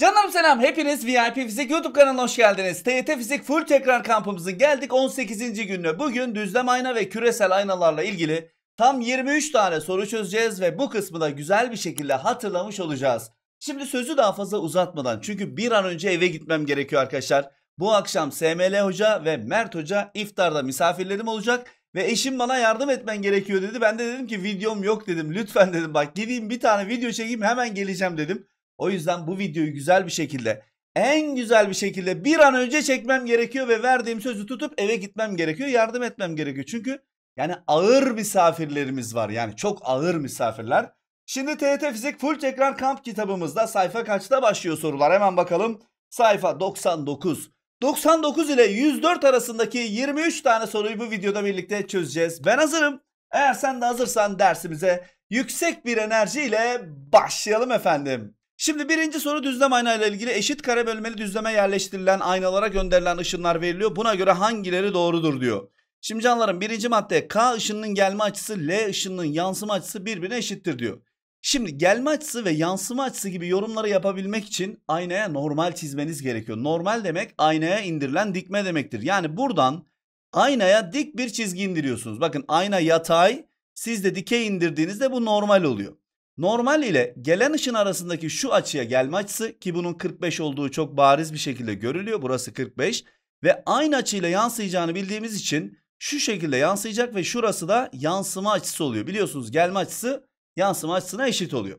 Canlarım selam hepiniz VIP Fizik YouTube kanalına hoş geldiniz. TYT Fizik full tekrar kampımızın geldik 18. gününe. Bugün düzlem ayna ve küresel aynalarla ilgili tam 23 tane soru çözeceğiz ve bu kısmı da güzel bir şekilde hatırlamış olacağız. Şimdi sözü daha fazla uzatmadan çünkü bir an önce eve gitmem gerekiyor arkadaşlar. Bu akşam SML Hoca ve Mert Hoca iftarda misafirlerim olacak ve eşim bana yardım etmen gerekiyor dedi. Ben de dedim ki videom yok dedim lütfen dedim bak gideyim bir tane video çekeyim hemen geleceğim dedim. O yüzden bu videoyu güzel bir şekilde en güzel bir şekilde bir an önce çekmem gerekiyor ve verdiğim sözü tutup eve gitmem gerekiyor. Yardım etmem gerekiyor. Çünkü yani ağır misafirlerimiz var. Yani çok ağır misafirler. Şimdi TET Fizik Full Tekrar Kamp kitabımızda sayfa kaçta başlıyor sorular? Hemen bakalım. Sayfa 99. 99 ile 104 arasındaki 23 tane soruyu bu videoda birlikte çözeceğiz. Ben hazırım. Eğer sen de hazırsan dersimize yüksek bir enerjiyle başlayalım efendim. Şimdi birinci soru düzlem aynayla ilgili eşit kare bölmeli düzleme yerleştirilen aynalara gönderilen ışınlar veriliyor. Buna göre hangileri doğrudur diyor. Şimdi canlarım birinci madde K ışınının gelme açısı L ışınının yansıma açısı birbirine eşittir diyor. Şimdi gelme açısı ve yansıma açısı gibi yorumları yapabilmek için aynaya normal çizmeniz gerekiyor. Normal demek aynaya indirilen dikme demektir. Yani buradan aynaya dik bir çizgi indiriyorsunuz. Bakın ayna yatay siz de dikey indirdiğinizde bu normal oluyor. Normal ile gelen ışın arasındaki şu açıya gelme açısı ki bunun 45 olduğu çok bariz bir şekilde görülüyor. Burası 45 ve aynı açıyla yansıyacağını bildiğimiz için şu şekilde yansıyacak ve şurası da yansıma açısı oluyor. Biliyorsunuz gelme açısı yansıma açısına eşit oluyor.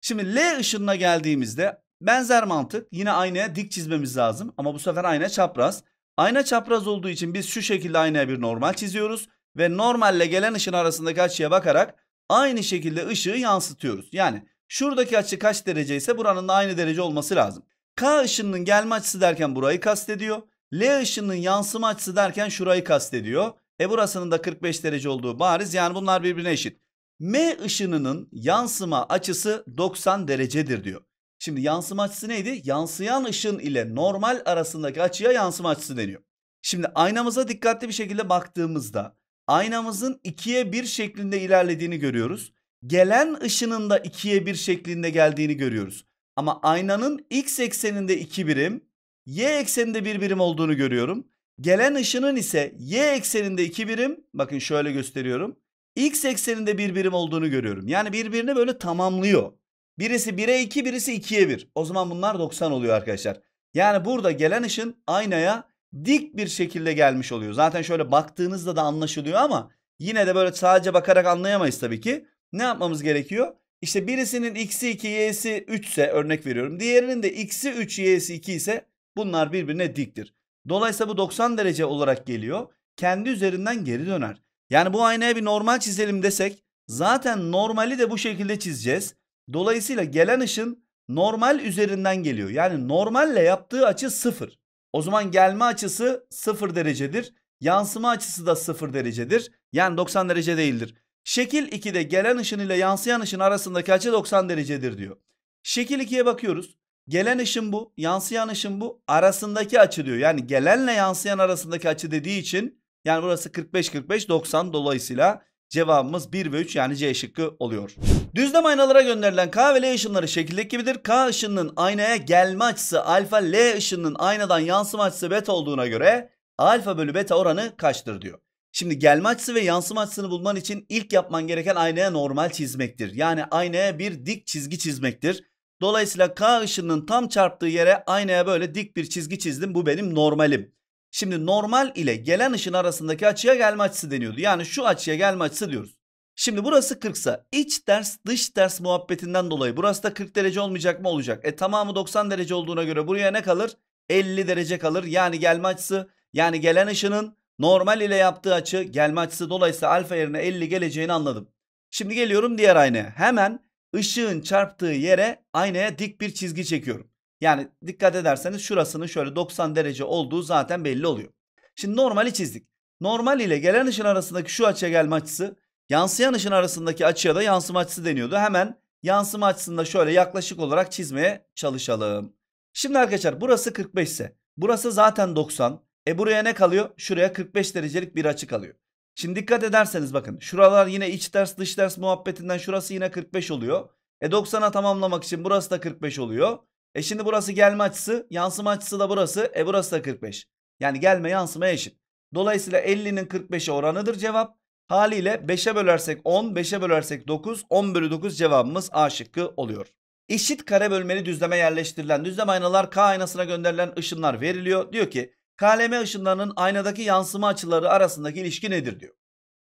Şimdi L ışınına geldiğimizde benzer mantık yine aynaya dik çizmemiz lazım ama bu sefer ayna çapraz. Ayna çapraz olduğu için biz şu şekilde aynaya bir normal çiziyoruz ve normalle gelen ışın arasındaki açıya bakarak aynı şekilde ışığı yansıtıyoruz. Yani şuradaki açı kaç derece ise buranın da aynı derece olması lazım. K ışınının gelme açısı derken burayı kastediyor. L ışınının yansıma açısı derken şurayı kastediyor. E burasının da 45 derece olduğu bariz. Yani bunlar birbirine eşit. M ışınının yansıma açısı 90 derecedir diyor. Şimdi yansıma açısı neydi? Yansıyan ışın ile normal arasındaki açıya yansıma açısı deniyor. Şimdi aynamıza dikkatli bir şekilde baktığımızda aynamızın ikiye bir şeklinde ilerlediğini görüyoruz. Gelen ışının da ikiye bir şeklinde geldiğini görüyoruz. Ama aynanın x ekseninde iki birim, y ekseninde bir birim olduğunu görüyorum. Gelen ışının ise y ekseninde iki birim, bakın şöyle gösteriyorum. X ekseninde bir birim olduğunu görüyorum. Yani birbirini böyle tamamlıyor. Birisi 1'e 2, birisi 2'ye 1. O zaman bunlar 90 oluyor arkadaşlar. Yani burada gelen ışın aynaya dik bir şekilde gelmiş oluyor. Zaten şöyle baktığınızda da anlaşılıyor ama yine de böyle sadece bakarak anlayamayız tabii ki. Ne yapmamız gerekiyor? İşte birisinin x'i 2 y'si 3 ise örnek veriyorum. Diğerinin de x'i 3 y'si 2 ise bunlar birbirine diktir. Dolayısıyla bu 90 derece olarak geliyor. Kendi üzerinden geri döner. Yani bu aynaya bir normal çizelim desek zaten normali de bu şekilde çizeceğiz. Dolayısıyla gelen ışın normal üzerinden geliyor. Yani normalle yaptığı açı sıfır. O zaman gelme açısı 0 derecedir. Yansıma açısı da 0 derecedir. Yani 90 derece değildir. Şekil 2'de gelen ışın ile yansıyan ışın arasındaki açı 90 derecedir diyor. Şekil 2'ye bakıyoruz. Gelen ışın bu, yansıyan ışın bu. Arasındaki açı diyor. Yani gelenle yansıyan arasındaki açı dediği için yani burası 45 45 90 dolayısıyla Cevabımız 1 ve 3 yani C şıkkı oluyor. Düzlem aynalara gönderilen K ve L ışınları şekildeki gibidir. K ışınının aynaya gelme açısı alfa, L ışınının aynadan yansıma açısı beta olduğuna göre alfa bölü beta oranı kaçtır diyor. Şimdi gelme açısı ve yansıma açısını bulman için ilk yapman gereken aynaya normal çizmektir. Yani aynaya bir dik çizgi çizmektir. Dolayısıyla K ışınının tam çarptığı yere aynaya böyle dik bir çizgi çizdim. Bu benim normalim. Şimdi normal ile gelen ışın arasındaki açıya gelme açısı deniyordu. Yani şu açıya gelme açısı diyoruz. Şimdi burası 40 ise iç ders dış ders muhabbetinden dolayı burası da 40 derece olmayacak mı olacak. E tamamı 90 derece olduğuna göre buraya ne kalır? 50 derece kalır. Yani gelme açısı yani gelen ışının normal ile yaptığı açı gelme açısı dolayısıyla alfa yerine 50 geleceğini anladım. Şimdi geliyorum diğer aynaya. Hemen ışığın çarptığı yere aynaya dik bir çizgi çekiyorum. Yani dikkat ederseniz şurasının şöyle 90 derece olduğu zaten belli oluyor. Şimdi normali çizdik. Normal ile gelen ışın arasındaki şu açıya gelme açısı yansıyan ışın arasındaki açıya da yansıma açısı deniyordu. Hemen yansıma açısında şöyle yaklaşık olarak çizmeye çalışalım. Şimdi arkadaşlar burası 45 ise burası zaten 90. E buraya ne kalıyor? Şuraya 45 derecelik bir açı kalıyor. Şimdi dikkat ederseniz bakın şuralar yine iç ders dış ders muhabbetinden şurası yine 45 oluyor. E 90'a tamamlamak için burası da 45 oluyor. E şimdi burası gelme açısı, yansıma açısı da burası. E burası da 45. Yani gelme yansıma eşit. Dolayısıyla 50'nin 45'e oranıdır cevap. Haliyle 5'e bölersek 10, 5'e bölersek 9, 10 bölü 9 cevabımız A şıkkı oluyor. Eşit kare bölmeli düzleme yerleştirilen düzlem aynalar K aynasına gönderilen ışınlar veriliyor. Diyor ki KLM ışınlarının aynadaki yansıma açıları arasındaki ilişki nedir diyor.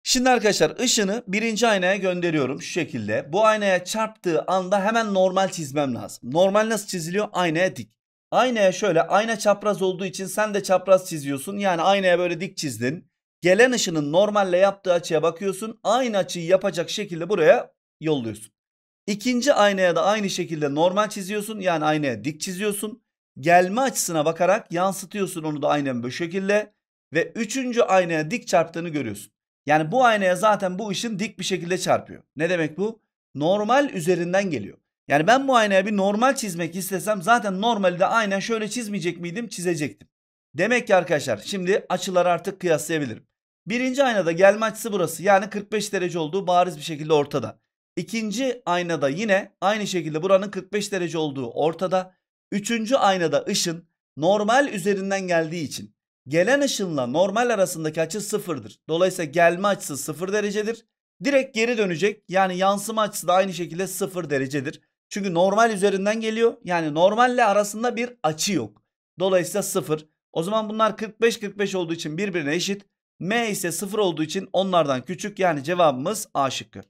Şimdi arkadaşlar ışını birinci aynaya gönderiyorum şu şekilde. Bu aynaya çarptığı anda hemen normal çizmem lazım. Normal nasıl çiziliyor? Aynaya dik. Aynaya şöyle ayna çapraz olduğu için sen de çapraz çiziyorsun. Yani aynaya böyle dik çizdin. Gelen ışının normalle yaptığı açıya bakıyorsun. Aynı açıyı yapacak şekilde buraya yolluyorsun. İkinci aynaya da aynı şekilde normal çiziyorsun. Yani aynaya dik çiziyorsun. Gelme açısına bakarak yansıtıyorsun onu da aynen bu şekilde. Ve üçüncü aynaya dik çarptığını görüyorsun. Yani bu aynaya zaten bu ışın dik bir şekilde çarpıyor. Ne demek bu? Normal üzerinden geliyor. Yani ben bu aynaya bir normal çizmek istesem zaten normali de aynen şöyle çizmeyecek miydim? Çizecektim. Demek ki arkadaşlar şimdi açıları artık kıyaslayabilirim. Birinci aynada gelme açısı burası. Yani 45 derece olduğu bariz bir şekilde ortada. İkinci aynada yine aynı şekilde buranın 45 derece olduğu ortada. Üçüncü aynada ışın normal üzerinden geldiği için Gelen ışınla normal arasındaki açı sıfırdır. Dolayısıyla gelme açısı sıfır derecedir. Direkt geri dönecek. Yani yansıma açısı da aynı şekilde sıfır derecedir. Çünkü normal üzerinden geliyor. Yani normalle arasında bir açı yok. Dolayısıyla sıfır. O zaman bunlar 45-45 olduğu için birbirine eşit. M ise sıfır olduğu için onlardan küçük. Yani cevabımız A şıkkı.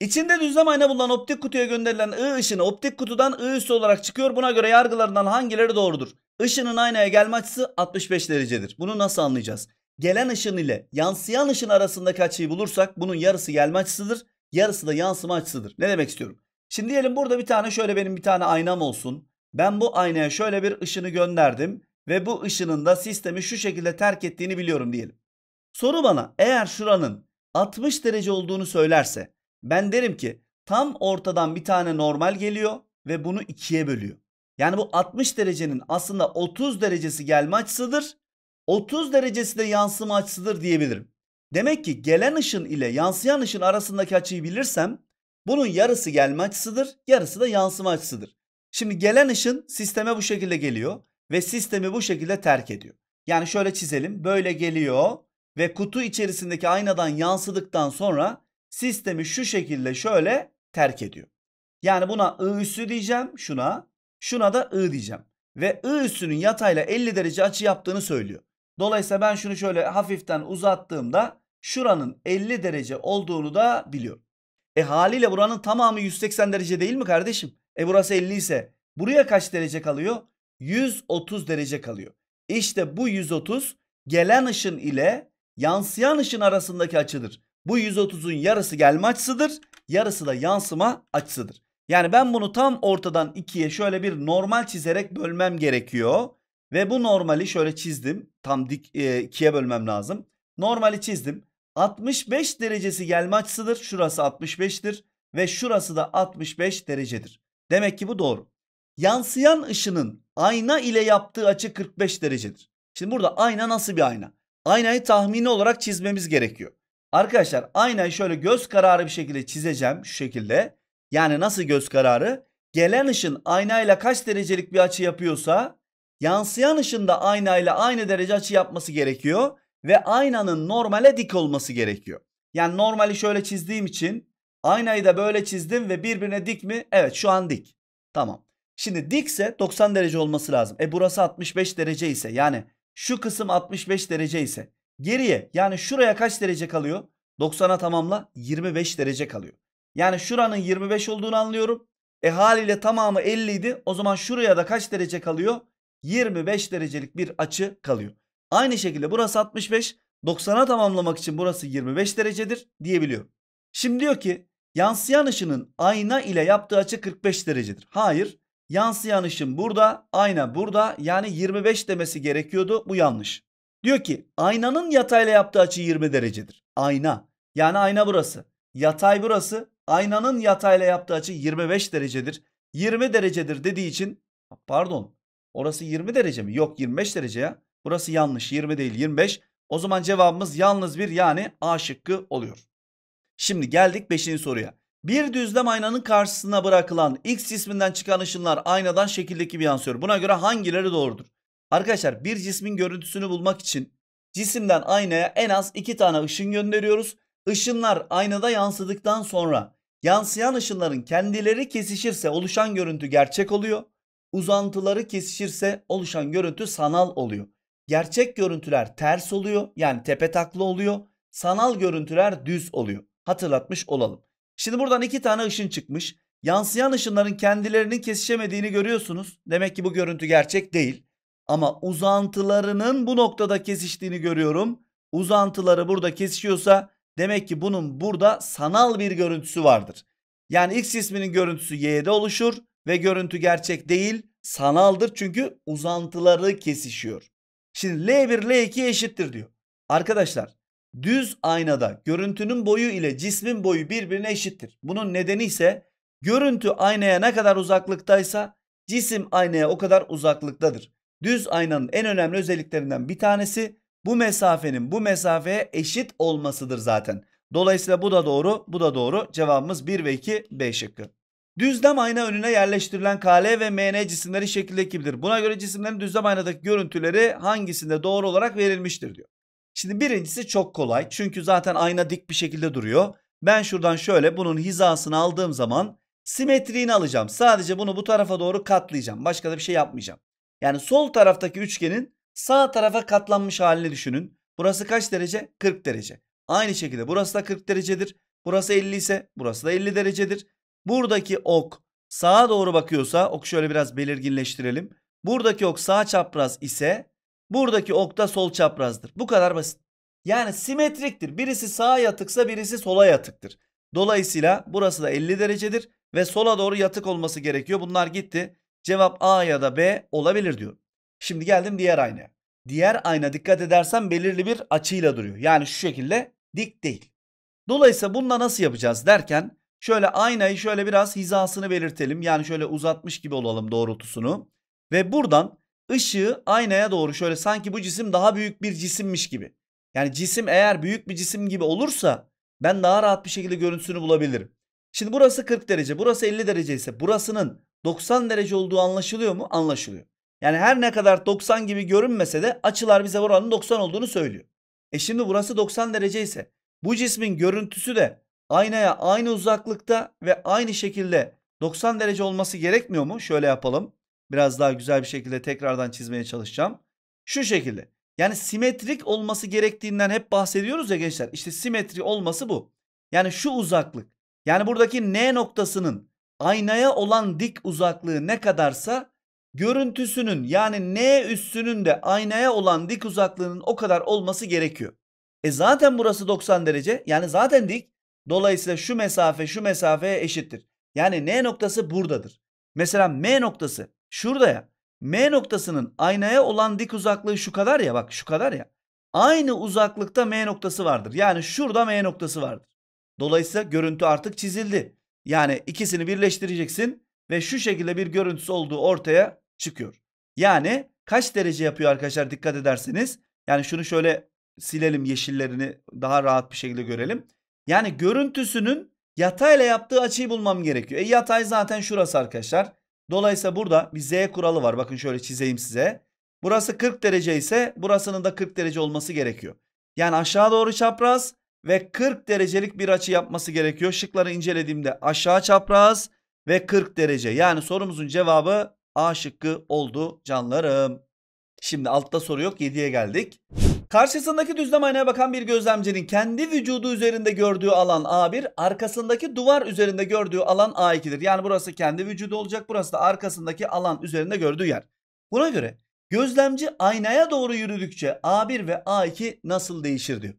İçinde düzlem ayna bulunan optik kutuya gönderilen I ışını optik kutudan I üssü olarak çıkıyor. Buna göre yargılarından hangileri doğrudur? Işının aynaya gelme açısı 65 derecedir. Bunu nasıl anlayacağız? Gelen ışın ile yansıyan ışın arasındaki açıyı bulursak bunun yarısı gelme açısıdır. Yarısı da yansıma açısıdır. Ne demek istiyorum? Şimdi diyelim burada bir tane şöyle benim bir tane aynam olsun. Ben bu aynaya şöyle bir ışını gönderdim ve bu ışının da sistemi şu şekilde terk ettiğini biliyorum diyelim. Soru bana eğer şuranın 60 derece olduğunu söylerse ben derim ki tam ortadan bir tane normal geliyor ve bunu ikiye bölüyor. Yani bu 60 derecenin aslında 30 derecesi gelme açısıdır. 30 derecesi de yansıma açısıdır diyebilirim. Demek ki gelen ışın ile yansıyan ışın arasındaki açıyı bilirsem bunun yarısı gelme açısıdır, yarısı da yansıma açısıdır. Şimdi gelen ışın sisteme bu şekilde geliyor ve sistemi bu şekilde terk ediyor. Yani şöyle çizelim. Böyle geliyor ve kutu içerisindeki aynadan yansıdıktan sonra sistemi şu şekilde şöyle terk ediyor. Yani buna I üssü diyeceğim şuna. Şuna da I diyeceğim. Ve I üssünün yatayla 50 derece açı yaptığını söylüyor. Dolayısıyla ben şunu şöyle hafiften uzattığımda şuranın 50 derece olduğunu da biliyorum. E haliyle buranın tamamı 180 derece değil mi kardeşim? E burası 50 ise buraya kaç derece kalıyor? 130 derece kalıyor. İşte bu 130 gelen ışın ile yansıyan ışın arasındaki açıdır. Bu 130'un yarısı gelme açısıdır. Yarısı da yansıma açısıdır. Yani ben bunu tam ortadan ikiye şöyle bir normal çizerek bölmem gerekiyor. Ve bu normali şöyle çizdim. Tam dik e, ikiye bölmem lazım. Normali çizdim. 65 derecesi gelme açısıdır. Şurası 65'tir. Ve şurası da 65 derecedir. Demek ki bu doğru. Yansıyan ışının ayna ile yaptığı açı 45 derecedir. Şimdi burada ayna nasıl bir ayna? Aynayı tahmini olarak çizmemiz gerekiyor. Arkadaşlar aynen şöyle göz kararı bir şekilde çizeceğim şu şekilde. Yani nasıl göz kararı? Gelen ışın aynayla kaç derecelik bir açı yapıyorsa yansıyan ışın da aynayla aynı derece açı yapması gerekiyor. Ve aynanın normale dik olması gerekiyor. Yani normali şöyle çizdiğim için aynayı da böyle çizdim ve birbirine dik mi? Evet şu an dik. Tamam. Şimdi dikse 90 derece olması lazım. E burası 65 derece ise yani şu kısım 65 derece ise Geriye yani şuraya kaç derece kalıyor? 90'a tamamla 25 derece kalıyor. Yani şuranın 25 olduğunu anlıyorum. E haliyle tamamı 50 idi. O zaman şuraya da kaç derece kalıyor? 25 derecelik bir açı kalıyor. Aynı şekilde burası 65. 90'a tamamlamak için burası 25 derecedir diyebiliyor. Şimdi diyor ki yansıyan ışının ayna ile yaptığı açı 45 derecedir. Hayır yansıyan ışın burada ayna burada yani 25 demesi gerekiyordu bu yanlış. Diyor ki aynanın yatayla yaptığı açı 20 derecedir. Ayna. Yani ayna burası. Yatay burası. Aynanın yatayla yaptığı açı 25 derecedir. 20 derecedir dediği için pardon orası 20 derece mi? Yok 25 derece ya. Burası yanlış 20 değil 25. O zaman cevabımız yalnız bir yani A şıkkı oluyor. Şimdi geldik 5. soruya. Bir düzlem aynanın karşısına bırakılan X isminden çıkan ışınlar aynadan şekildeki bir yansıyor. Buna göre hangileri doğrudur? Arkadaşlar bir cismin görüntüsünü bulmak için cisimden aynaya en az iki tane ışın gönderiyoruz. Işınlar aynada yansıdıktan sonra yansıyan ışınların kendileri kesişirse oluşan görüntü gerçek oluyor. Uzantıları kesişirse oluşan görüntü sanal oluyor. Gerçek görüntüler ters oluyor yani tepe taklı oluyor. Sanal görüntüler düz oluyor. Hatırlatmış olalım. Şimdi buradan iki tane ışın çıkmış. Yansıyan ışınların kendilerinin kesişemediğini görüyorsunuz. Demek ki bu görüntü gerçek değil. Ama uzantılarının bu noktada kesiştiğini görüyorum. Uzantıları burada kesişiyorsa demek ki bunun burada sanal bir görüntüsü vardır. Yani X isminin görüntüsü Y'de oluşur ve görüntü gerçek değil sanaldır çünkü uzantıları kesişiyor. Şimdi L1 L2 eşittir diyor. Arkadaşlar düz aynada görüntünün boyu ile cismin boyu birbirine eşittir. Bunun nedeni ise görüntü aynaya ne kadar uzaklıktaysa cisim aynaya o kadar uzaklıktadır. Düz aynanın en önemli özelliklerinden bir tanesi bu mesafenin bu mesafeye eşit olmasıdır zaten. Dolayısıyla bu da doğru, bu da doğru. Cevabımız 1 ve 2 B şıkkı. Düzlem ayna önüne yerleştirilen KL ve MN cisimleri şekildeki gibidir. Buna göre cisimlerin düzlem aynadaki görüntüleri hangisinde doğru olarak verilmiştir diyor. Şimdi birincisi çok kolay. Çünkü zaten ayna dik bir şekilde duruyor. Ben şuradan şöyle bunun hizasını aldığım zaman simetriğini alacağım. Sadece bunu bu tarafa doğru katlayacağım. Başka da bir şey yapmayacağım. Yani sol taraftaki üçgenin sağ tarafa katlanmış halini düşünün. Burası kaç derece? 40 derece. Aynı şekilde burası da 40 derecedir. Burası 50 ise burası da 50 derecedir. Buradaki ok sağa doğru bakıyorsa ok şöyle biraz belirginleştirelim. Buradaki ok sağ çapraz ise buradaki ok da sol çaprazdır. Bu kadar basit. Yani simetriktir. Birisi sağa yatıksa birisi sola yatıktır. Dolayısıyla burası da 50 derecedir ve sola doğru yatık olması gerekiyor. Bunlar gitti. Cevap A ya da B olabilir diyor. Şimdi geldim diğer aynaya. Diğer ayna dikkat edersen belirli bir açıyla duruyor. Yani şu şekilde dik değil. Dolayısıyla bununla nasıl yapacağız derken şöyle aynayı şöyle biraz hizasını belirtelim. Yani şöyle uzatmış gibi olalım doğrultusunu. Ve buradan ışığı aynaya doğru şöyle sanki bu cisim daha büyük bir cisimmiş gibi. Yani cisim eğer büyük bir cisim gibi olursa ben daha rahat bir şekilde görüntüsünü bulabilirim. Şimdi burası 40 derece, burası 50 derece ise burasının 90 derece olduğu anlaşılıyor mu? Anlaşılıyor. Yani her ne kadar 90 gibi görünmese de açılar bize buranın 90 olduğunu söylüyor. E şimdi burası 90 derece ise bu cismin görüntüsü de aynaya aynı uzaklıkta ve aynı şekilde 90 derece olması gerekmiyor mu? Şöyle yapalım. Biraz daha güzel bir şekilde tekrardan çizmeye çalışacağım. Şu şekilde. Yani simetrik olması gerektiğinden hep bahsediyoruz ya gençler. İşte simetri olması bu. Yani şu uzaklık yani buradaki N noktasının aynaya olan dik uzaklığı ne kadarsa görüntüsünün yani N üssünün de aynaya olan dik uzaklığının o kadar olması gerekiyor. E zaten burası 90 derece yani zaten dik. Dolayısıyla şu mesafe şu mesafeye eşittir. Yani N noktası buradadır. Mesela M noktası şurada ya. M noktasının aynaya olan dik uzaklığı şu kadar ya bak şu kadar ya. Aynı uzaklıkta M noktası vardır. Yani şurada M noktası vardır. Dolayısıyla görüntü artık çizildi. Yani ikisini birleştireceksin ve şu şekilde bir görüntüsü olduğu ortaya çıkıyor. Yani kaç derece yapıyor arkadaşlar dikkat ederseniz. Yani şunu şöyle silelim yeşillerini daha rahat bir şekilde görelim. Yani görüntüsünün yatayla yaptığı açıyı bulmam gerekiyor. E yatay zaten şurası arkadaşlar. Dolayısıyla burada bir Z kuralı var. Bakın şöyle çizeyim size. Burası 40 derece ise burasının da 40 derece olması gerekiyor. Yani aşağı doğru çapraz ve 40 derecelik bir açı yapması gerekiyor. Şıkları incelediğimde aşağı çapraz ve 40 derece. Yani sorumuzun cevabı A şıkkı oldu canlarım. Şimdi altta soru yok 7'ye geldik. Karşısındaki düzlem aynaya bakan bir gözlemcinin kendi vücudu üzerinde gördüğü alan A1, arkasındaki duvar üzerinde gördüğü alan A2'dir. Yani burası kendi vücudu olacak, burası da arkasındaki alan üzerinde gördüğü yer. Buna göre gözlemci aynaya doğru yürüdükçe A1 ve A2 nasıl değişir diyor.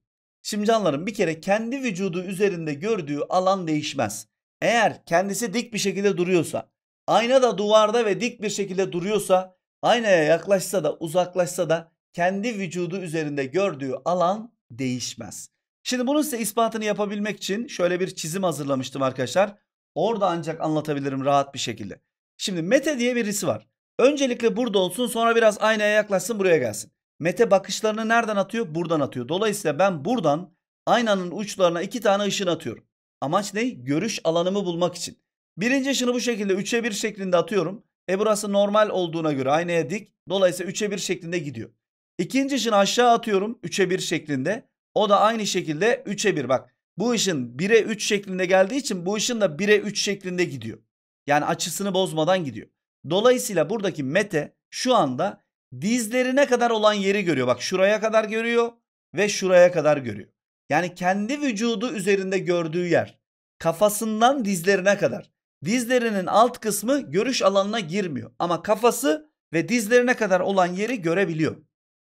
Şimdi bir kere kendi vücudu üzerinde gördüğü alan değişmez. Eğer kendisi dik bir şekilde duruyorsa, ayna da duvarda ve dik bir şekilde duruyorsa, aynaya yaklaşsa da uzaklaşsa da kendi vücudu üzerinde gördüğü alan değişmez. Şimdi bunun size ispatını yapabilmek için şöyle bir çizim hazırlamıştım arkadaşlar. Orada ancak anlatabilirim rahat bir şekilde. Şimdi Mete diye birisi var. Öncelikle burada olsun sonra biraz aynaya yaklaşsın buraya gelsin. Mete bakışlarını nereden atıyor? Buradan atıyor. Dolayısıyla ben buradan aynanın uçlarına iki tane ışın atıyorum. Amaç ne? Görüş alanımı bulmak için. Birinci ışını bu şekilde 3'e 1 şeklinde atıyorum. E burası normal olduğuna göre aynaya dik. Dolayısıyla 3'e 1 şeklinde gidiyor. İkinci ışını aşağı atıyorum 3'e 1 şeklinde. O da aynı şekilde 3'e 1. Bak bu ışın 1'e 3 şeklinde geldiği için bu ışın da 1'e 3 şeklinde gidiyor. Yani açısını bozmadan gidiyor. Dolayısıyla buradaki mete şu anda dizlerine kadar olan yeri görüyor. Bak şuraya kadar görüyor ve şuraya kadar görüyor. Yani kendi vücudu üzerinde gördüğü yer. Kafasından dizlerine kadar. Dizlerinin alt kısmı görüş alanına girmiyor ama kafası ve dizlerine kadar olan yeri görebiliyor.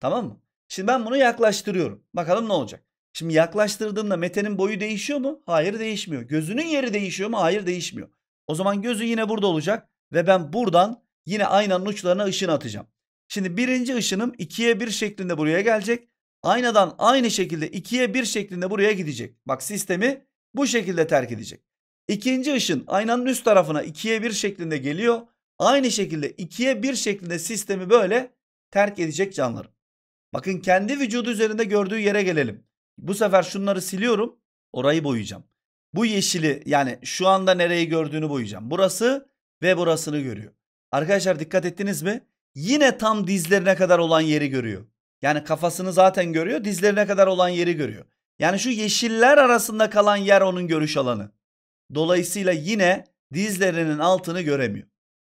Tamam mı? Şimdi ben bunu yaklaştırıyorum. Bakalım ne olacak? Şimdi yaklaştırdığımda Mete'nin boyu değişiyor mu? Hayır değişmiyor. Gözünün yeri değişiyor mu? Hayır değişmiyor. O zaman gözü yine burada olacak ve ben buradan yine aynanın uçlarına ışın atacağım. Şimdi birinci ışınım 2'ye 1 şeklinde buraya gelecek. Aynadan aynı şekilde 2'ye 1 şeklinde buraya gidecek. Bak sistemi bu şekilde terk edecek. İkinci ışın aynanın üst tarafına 2'ye 1 şeklinde geliyor. Aynı şekilde 2'ye 1 şeklinde sistemi böyle terk edecek canlarım. Bakın kendi vücudu üzerinde gördüğü yere gelelim. Bu sefer şunları siliyorum. Orayı boyayacağım. Bu yeşili yani şu anda nereyi gördüğünü boyayacağım. Burası ve burasını görüyor. Arkadaşlar dikkat ettiniz mi? yine tam dizlerine kadar olan yeri görüyor. Yani kafasını zaten görüyor, dizlerine kadar olan yeri görüyor. Yani şu yeşiller arasında kalan yer onun görüş alanı. Dolayısıyla yine dizlerinin altını göremiyor.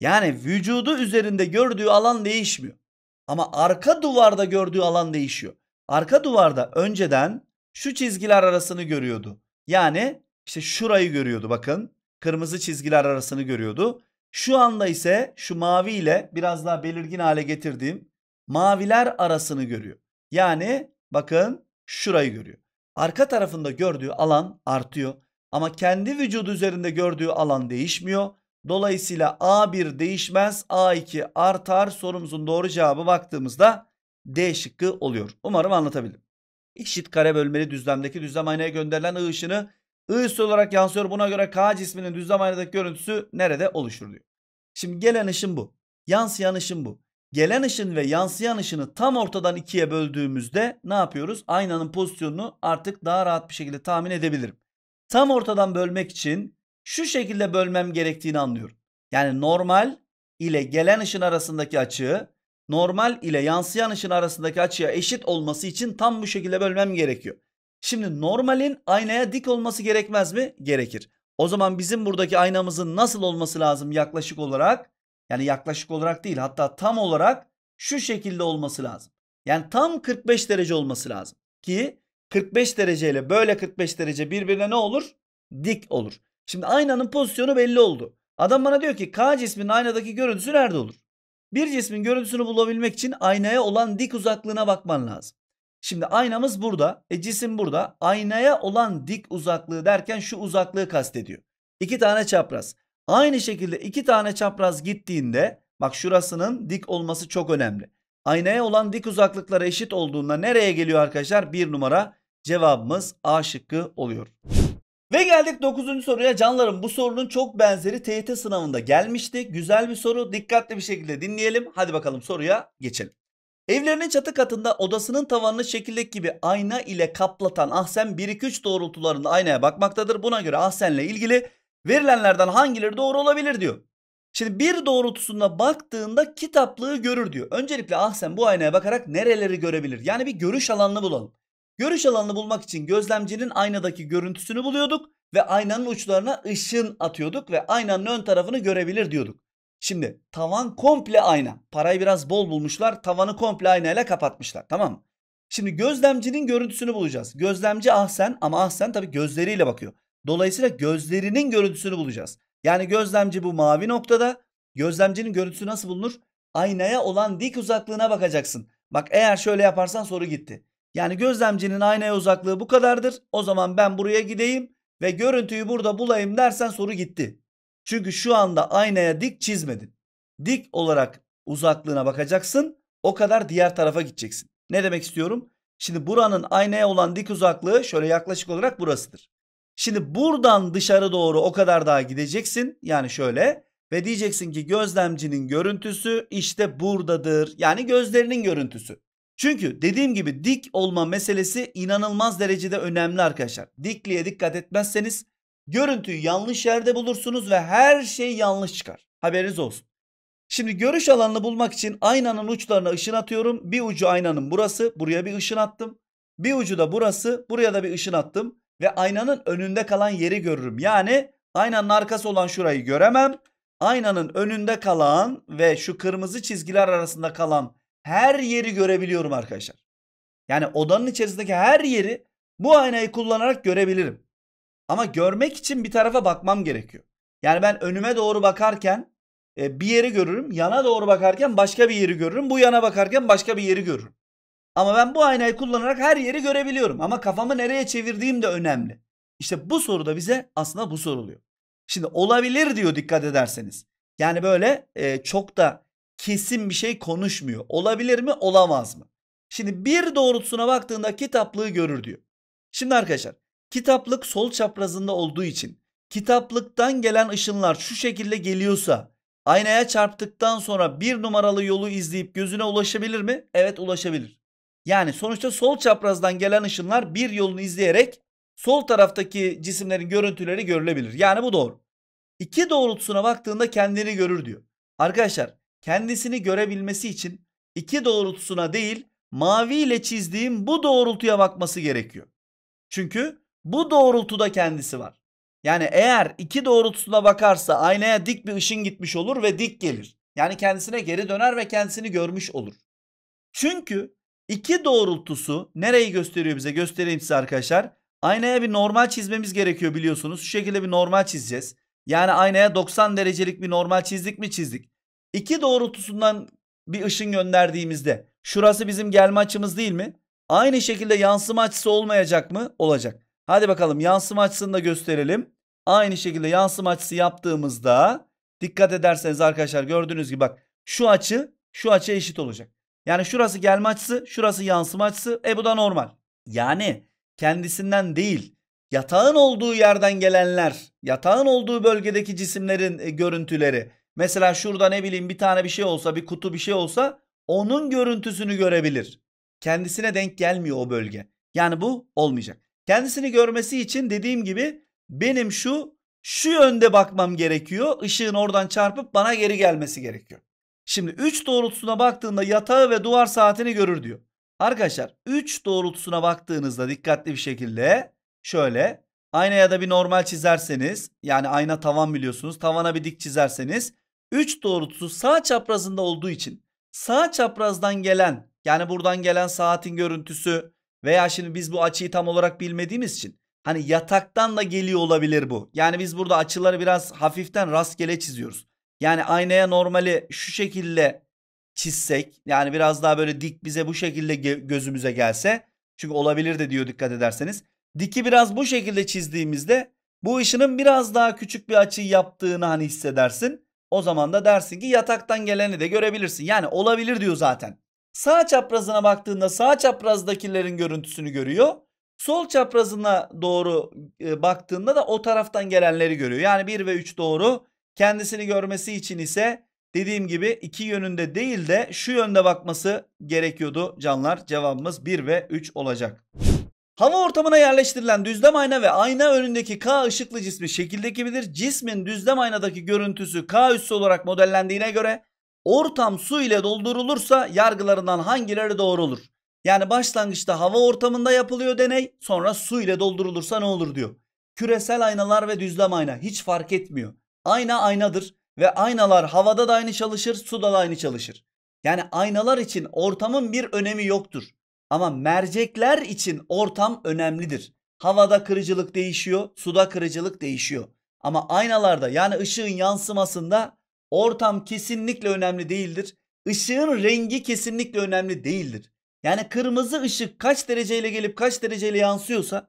Yani vücudu üzerinde gördüğü alan değişmiyor. Ama arka duvarda gördüğü alan değişiyor. Arka duvarda önceden şu çizgiler arasını görüyordu. Yani işte şurayı görüyordu bakın. Kırmızı çizgiler arasını görüyordu. Şu anda ise şu mavi ile biraz daha belirgin hale getirdiğim maviler arasını görüyor. Yani bakın şurayı görüyor. Arka tarafında gördüğü alan artıyor ama kendi vücudu üzerinde gördüğü alan değişmiyor. Dolayısıyla A1 değişmez, A2 artar. Sorumuzun doğru cevabı baktığımızda D şıkkı oluyor. Umarım anlatabildim. Eşit kare bölmeli düzlemdeki düzlem aynaya gönderilen I ışını I olarak yansıyor. Buna göre K cisminin düzlem aynadaki görüntüsü nerede oluşur diyor. Şimdi gelen ışın bu. Yansıyan ışın bu. Gelen ışın ve yansıyan ışını tam ortadan ikiye böldüğümüzde ne yapıyoruz? Aynanın pozisyonunu artık daha rahat bir şekilde tahmin edebilirim. Tam ortadan bölmek için şu şekilde bölmem gerektiğini anlıyorum. Yani normal ile gelen ışın arasındaki açığı normal ile yansıyan ışın arasındaki açıya eşit olması için tam bu şekilde bölmem gerekiyor. Şimdi normalin aynaya dik olması gerekmez mi? Gerekir. O zaman bizim buradaki aynamızın nasıl olması lazım yaklaşık olarak? Yani yaklaşık olarak değil hatta tam olarak şu şekilde olması lazım. Yani tam 45 derece olması lazım. Ki 45 derece ile böyle 45 derece birbirine ne olur? Dik olur. Şimdi aynanın pozisyonu belli oldu. Adam bana diyor ki K cisminin aynadaki görüntüsü nerede olur? Bir cismin görüntüsünü bulabilmek için aynaya olan dik uzaklığına bakman lazım. Şimdi aynamız burada. E cisim burada. Aynaya olan dik uzaklığı derken şu uzaklığı kastediyor. İki tane çapraz. Aynı şekilde iki tane çapraz gittiğinde bak şurasının dik olması çok önemli. Aynaya olan dik uzaklıkları eşit olduğunda nereye geliyor arkadaşlar? Bir numara cevabımız A şıkkı oluyor. Ve geldik 9. soruya canlarım. Bu sorunun çok benzeri TYT sınavında gelmişti. Güzel bir soru. Dikkatli bir şekilde dinleyelim. Hadi bakalım soruya geçelim. Evlerinin çatı katında odasının tavanını şekildeki gibi ayna ile kaplatan Ahsen 1-2-3 doğrultularında aynaya bakmaktadır. Buna göre Ahsen ile ilgili verilenlerden hangileri doğru olabilir diyor. Şimdi bir doğrultusunda baktığında kitaplığı görür diyor. Öncelikle Ahsen bu aynaya bakarak nereleri görebilir? Yani bir görüş alanını bulalım. Görüş alanını bulmak için gözlemcinin aynadaki görüntüsünü buluyorduk ve aynanın uçlarına ışın atıyorduk ve aynanın ön tarafını görebilir diyorduk. Şimdi tavan komple ayna. Parayı biraz bol bulmuşlar. Tavanı komple aynayla kapatmışlar. Tamam mı? Şimdi gözlemcinin görüntüsünü bulacağız. Gözlemci Ahsen ama Ahsen tabii gözleriyle bakıyor. Dolayısıyla gözlerinin görüntüsünü bulacağız. Yani gözlemci bu mavi noktada. Gözlemcinin görüntüsü nasıl bulunur? Aynaya olan dik uzaklığına bakacaksın. Bak eğer şöyle yaparsan soru gitti. Yani gözlemcinin aynaya uzaklığı bu kadardır. O zaman ben buraya gideyim ve görüntüyü burada bulayım dersen soru gitti. Çünkü şu anda aynaya dik çizmedin. Dik olarak uzaklığına bakacaksın. O kadar diğer tarafa gideceksin. Ne demek istiyorum? Şimdi buranın aynaya olan dik uzaklığı şöyle yaklaşık olarak burasıdır. Şimdi buradan dışarı doğru o kadar daha gideceksin. Yani şöyle ve diyeceksin ki gözlemcinin görüntüsü işte buradadır. Yani gözlerinin görüntüsü. Çünkü dediğim gibi dik olma meselesi inanılmaz derecede önemli arkadaşlar. Dikliğe dikkat etmezseniz Görüntüyü yanlış yerde bulursunuz ve her şey yanlış çıkar. Haberiniz olsun. Şimdi görüş alanını bulmak için aynanın uçlarına ışın atıyorum. Bir ucu aynanın burası. Buraya bir ışın attım. Bir ucu da burası. Buraya da bir ışın attım. Ve aynanın önünde kalan yeri görürüm. Yani aynanın arkası olan şurayı göremem. Aynanın önünde kalan ve şu kırmızı çizgiler arasında kalan her yeri görebiliyorum arkadaşlar. Yani odanın içerisindeki her yeri bu aynayı kullanarak görebilirim. Ama görmek için bir tarafa bakmam gerekiyor. Yani ben önüme doğru bakarken e, bir yeri görürüm. Yana doğru bakarken başka bir yeri görürüm. Bu yana bakarken başka bir yeri görürüm. Ama ben bu aynayı kullanarak her yeri görebiliyorum. Ama kafamı nereye çevirdiğim de önemli. İşte bu soruda bize aslında bu soruluyor. Şimdi olabilir diyor dikkat ederseniz. Yani böyle e, çok da kesin bir şey konuşmuyor. Olabilir mi olamaz mı? Şimdi bir doğrultusuna baktığında kitaplığı görür diyor. Şimdi arkadaşlar Kitaplık sol çaprazında olduğu için kitaplıktan gelen ışınlar şu şekilde geliyorsa aynaya çarptıktan sonra bir numaralı yolu izleyip gözüne ulaşabilir mi? Evet ulaşabilir. Yani sonuçta sol çaprazdan gelen ışınlar bir yolunu izleyerek sol taraftaki cisimlerin görüntüleri görülebilir. Yani bu doğru. İki doğrultusuna baktığında kendini görür diyor. Arkadaşlar kendisini görebilmesi için iki doğrultusuna değil mavi ile çizdiğim bu doğrultuya bakması gerekiyor. Çünkü bu doğrultuda kendisi var. Yani eğer iki doğrultusuna bakarsa aynaya dik bir ışın gitmiş olur ve dik gelir. Yani kendisine geri döner ve kendisini görmüş olur. Çünkü iki doğrultusu nereyi gösteriyor bize? Göstereyim size arkadaşlar. Aynaya bir normal çizmemiz gerekiyor biliyorsunuz. Şu şekilde bir normal çizeceğiz. Yani aynaya 90 derecelik bir normal çizdik mi çizdik. İki doğrultusundan bir ışın gönderdiğimizde şurası bizim gelme açımız değil mi? Aynı şekilde yansıma açısı olmayacak mı? Olacak. Hadi bakalım yansıma açısını da gösterelim. Aynı şekilde yansıma açısı yaptığımızda dikkat ederseniz arkadaşlar gördüğünüz gibi bak şu açı şu açıya eşit olacak. Yani şurası gelme açısı, şurası yansıma açısı. E bu da normal. Yani kendisinden değil, yatağın olduğu yerden gelenler, yatağın olduğu bölgedeki cisimlerin e, görüntüleri. Mesela şurada ne bileyim bir tane bir şey olsa, bir kutu bir şey olsa onun görüntüsünü görebilir. Kendisine denk gelmiyor o bölge. Yani bu olmayacak. Kendisini görmesi için dediğim gibi benim şu şu yönde bakmam gerekiyor. Işığın oradan çarpıp bana geri gelmesi gerekiyor. Şimdi 3 doğrultusuna baktığında yatağı ve duvar saatini görür diyor. Arkadaşlar 3 doğrultusuna baktığınızda dikkatli bir şekilde şöyle aynaya da bir normal çizerseniz yani ayna tavan biliyorsunuz tavana bir dik çizerseniz 3 doğrultusu sağ çaprazında olduğu için sağ çaprazdan gelen yani buradan gelen saatin görüntüsü veya şimdi biz bu açıyı tam olarak bilmediğimiz için hani yataktan da geliyor olabilir bu. Yani biz burada açıları biraz hafiften rastgele çiziyoruz. Yani aynaya normali şu şekilde çizsek yani biraz daha böyle dik bize bu şekilde gözümüze gelse çünkü olabilir de diyor dikkat ederseniz. Diki biraz bu şekilde çizdiğimizde bu ışının biraz daha küçük bir açı yaptığını hani hissedersin. O zaman da dersin ki yataktan geleni de görebilirsin. Yani olabilir diyor zaten. Sağ çaprazına baktığında sağ çaprazdakilerin görüntüsünü görüyor. Sol çaprazına doğru e, baktığında da o taraftan gelenleri görüyor. Yani 1 ve 3 doğru. Kendisini görmesi için ise dediğim gibi iki yönünde değil de şu yönde bakması gerekiyordu canlar. Cevabımız 1 ve 3 olacak. Hava ortamına yerleştirilen düzlem ayna ve ayna önündeki K ışıklı cismi şekildeki bilir. Cismin düzlem aynadaki görüntüsü K üssü olarak modellendiğine göre Ortam su ile doldurulursa yargılarından hangileri doğru olur? Yani başlangıçta hava ortamında yapılıyor deney sonra su ile doldurulursa ne olur diyor. Küresel aynalar ve düzlem ayna hiç fark etmiyor. Ayna aynadır ve aynalar havada da aynı çalışır suda da aynı çalışır. Yani aynalar için ortamın bir önemi yoktur. Ama mercekler için ortam önemlidir. Havada kırıcılık değişiyor, suda kırıcılık değişiyor. Ama aynalarda yani ışığın yansımasında Ortam kesinlikle önemli değildir. Işığın rengi kesinlikle önemli değildir. Yani kırmızı ışık kaç dereceyle gelip kaç dereceyle yansıyorsa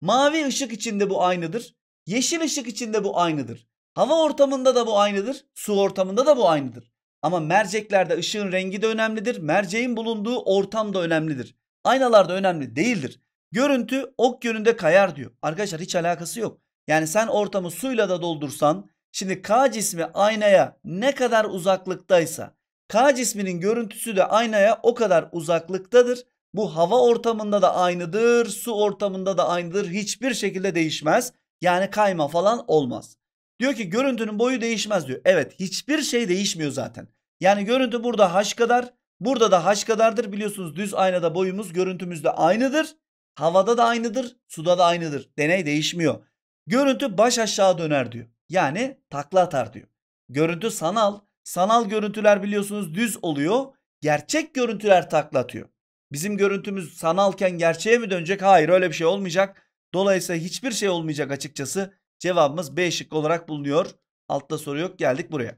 mavi ışık içinde bu aynıdır. Yeşil ışık içinde bu aynıdır. Hava ortamında da bu aynıdır. Su ortamında da bu aynıdır. Ama merceklerde ışığın rengi de önemlidir. Merceğin bulunduğu ortam da önemlidir. Aynalarda önemli değildir. Görüntü ok yönünde kayar diyor. Arkadaşlar hiç alakası yok. Yani sen ortamı suyla da doldursan, Şimdi K cismi aynaya ne kadar uzaklıktaysa K cisminin görüntüsü de aynaya o kadar uzaklıktadır. Bu hava ortamında da aynıdır, su ortamında da aynıdır. Hiçbir şekilde değişmez. Yani kayma falan olmaz. Diyor ki görüntünün boyu değişmez diyor. Evet hiçbir şey değişmiyor zaten. Yani görüntü burada h kadar, burada da h kadardır. Biliyorsunuz düz aynada boyumuz görüntümüzde aynıdır. Havada da aynıdır, suda da aynıdır. Deney değişmiyor. Görüntü baş aşağı döner diyor. Yani takla atar diyor. Görüntü sanal. Sanal görüntüler biliyorsunuz düz oluyor. Gerçek görüntüler takla atıyor. Bizim görüntümüz sanalken gerçeğe mi dönecek? Hayır öyle bir şey olmayacak. Dolayısıyla hiçbir şey olmayacak açıkçası. Cevabımız B şıkkı olarak bulunuyor. Altta soru yok geldik buraya.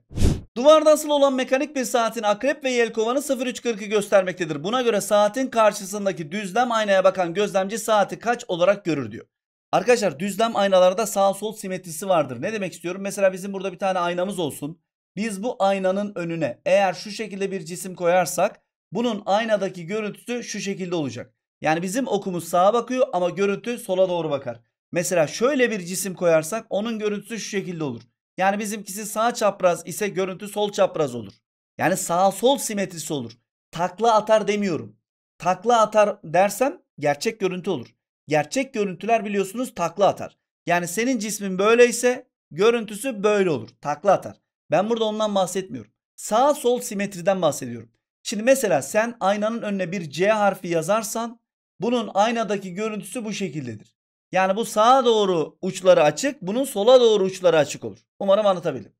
Duvarda asılı olan mekanik bir saatin akrep ve yelkovanı 03.40'ı göstermektedir. Buna göre saatin karşısındaki düzlem aynaya bakan gözlemci saati kaç olarak görür diyor. Arkadaşlar düzlem aynalarda sağ sol simetrisi vardır. Ne demek istiyorum? Mesela bizim burada bir tane aynamız olsun. Biz bu aynanın önüne eğer şu şekilde bir cisim koyarsak bunun aynadaki görüntüsü şu şekilde olacak. Yani bizim okumuz sağa bakıyor ama görüntü sola doğru bakar. Mesela şöyle bir cisim koyarsak onun görüntüsü şu şekilde olur. Yani bizimkisi sağ çapraz ise görüntü sol çapraz olur. Yani sağ sol simetrisi olur. Takla atar demiyorum. Takla atar dersem gerçek görüntü olur. Gerçek görüntüler biliyorsunuz takla atar. Yani senin cismin böyleyse görüntüsü böyle olur. Takla atar. Ben burada ondan bahsetmiyorum. Sağ sol simetriden bahsediyorum. Şimdi mesela sen aynanın önüne bir C harfi yazarsan bunun aynadaki görüntüsü bu şekildedir. Yani bu sağa doğru uçları açık, bunun sola doğru uçları açık olur. Umarım anlatabildim.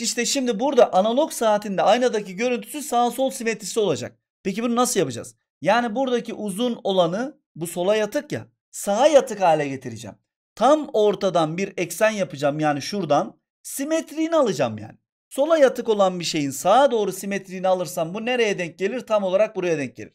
İşte şimdi burada analog saatinde aynadaki görüntüsü sağ sol simetrisi olacak. Peki bunu nasıl yapacağız? Yani buradaki uzun olanı bu sola yatık ya sağa yatık hale getireceğim. Tam ortadan bir eksen yapacağım yani şuradan simetriğini alacağım yani. Sola yatık olan bir şeyin sağa doğru simetriğini alırsam bu nereye denk gelir? Tam olarak buraya denk gelir.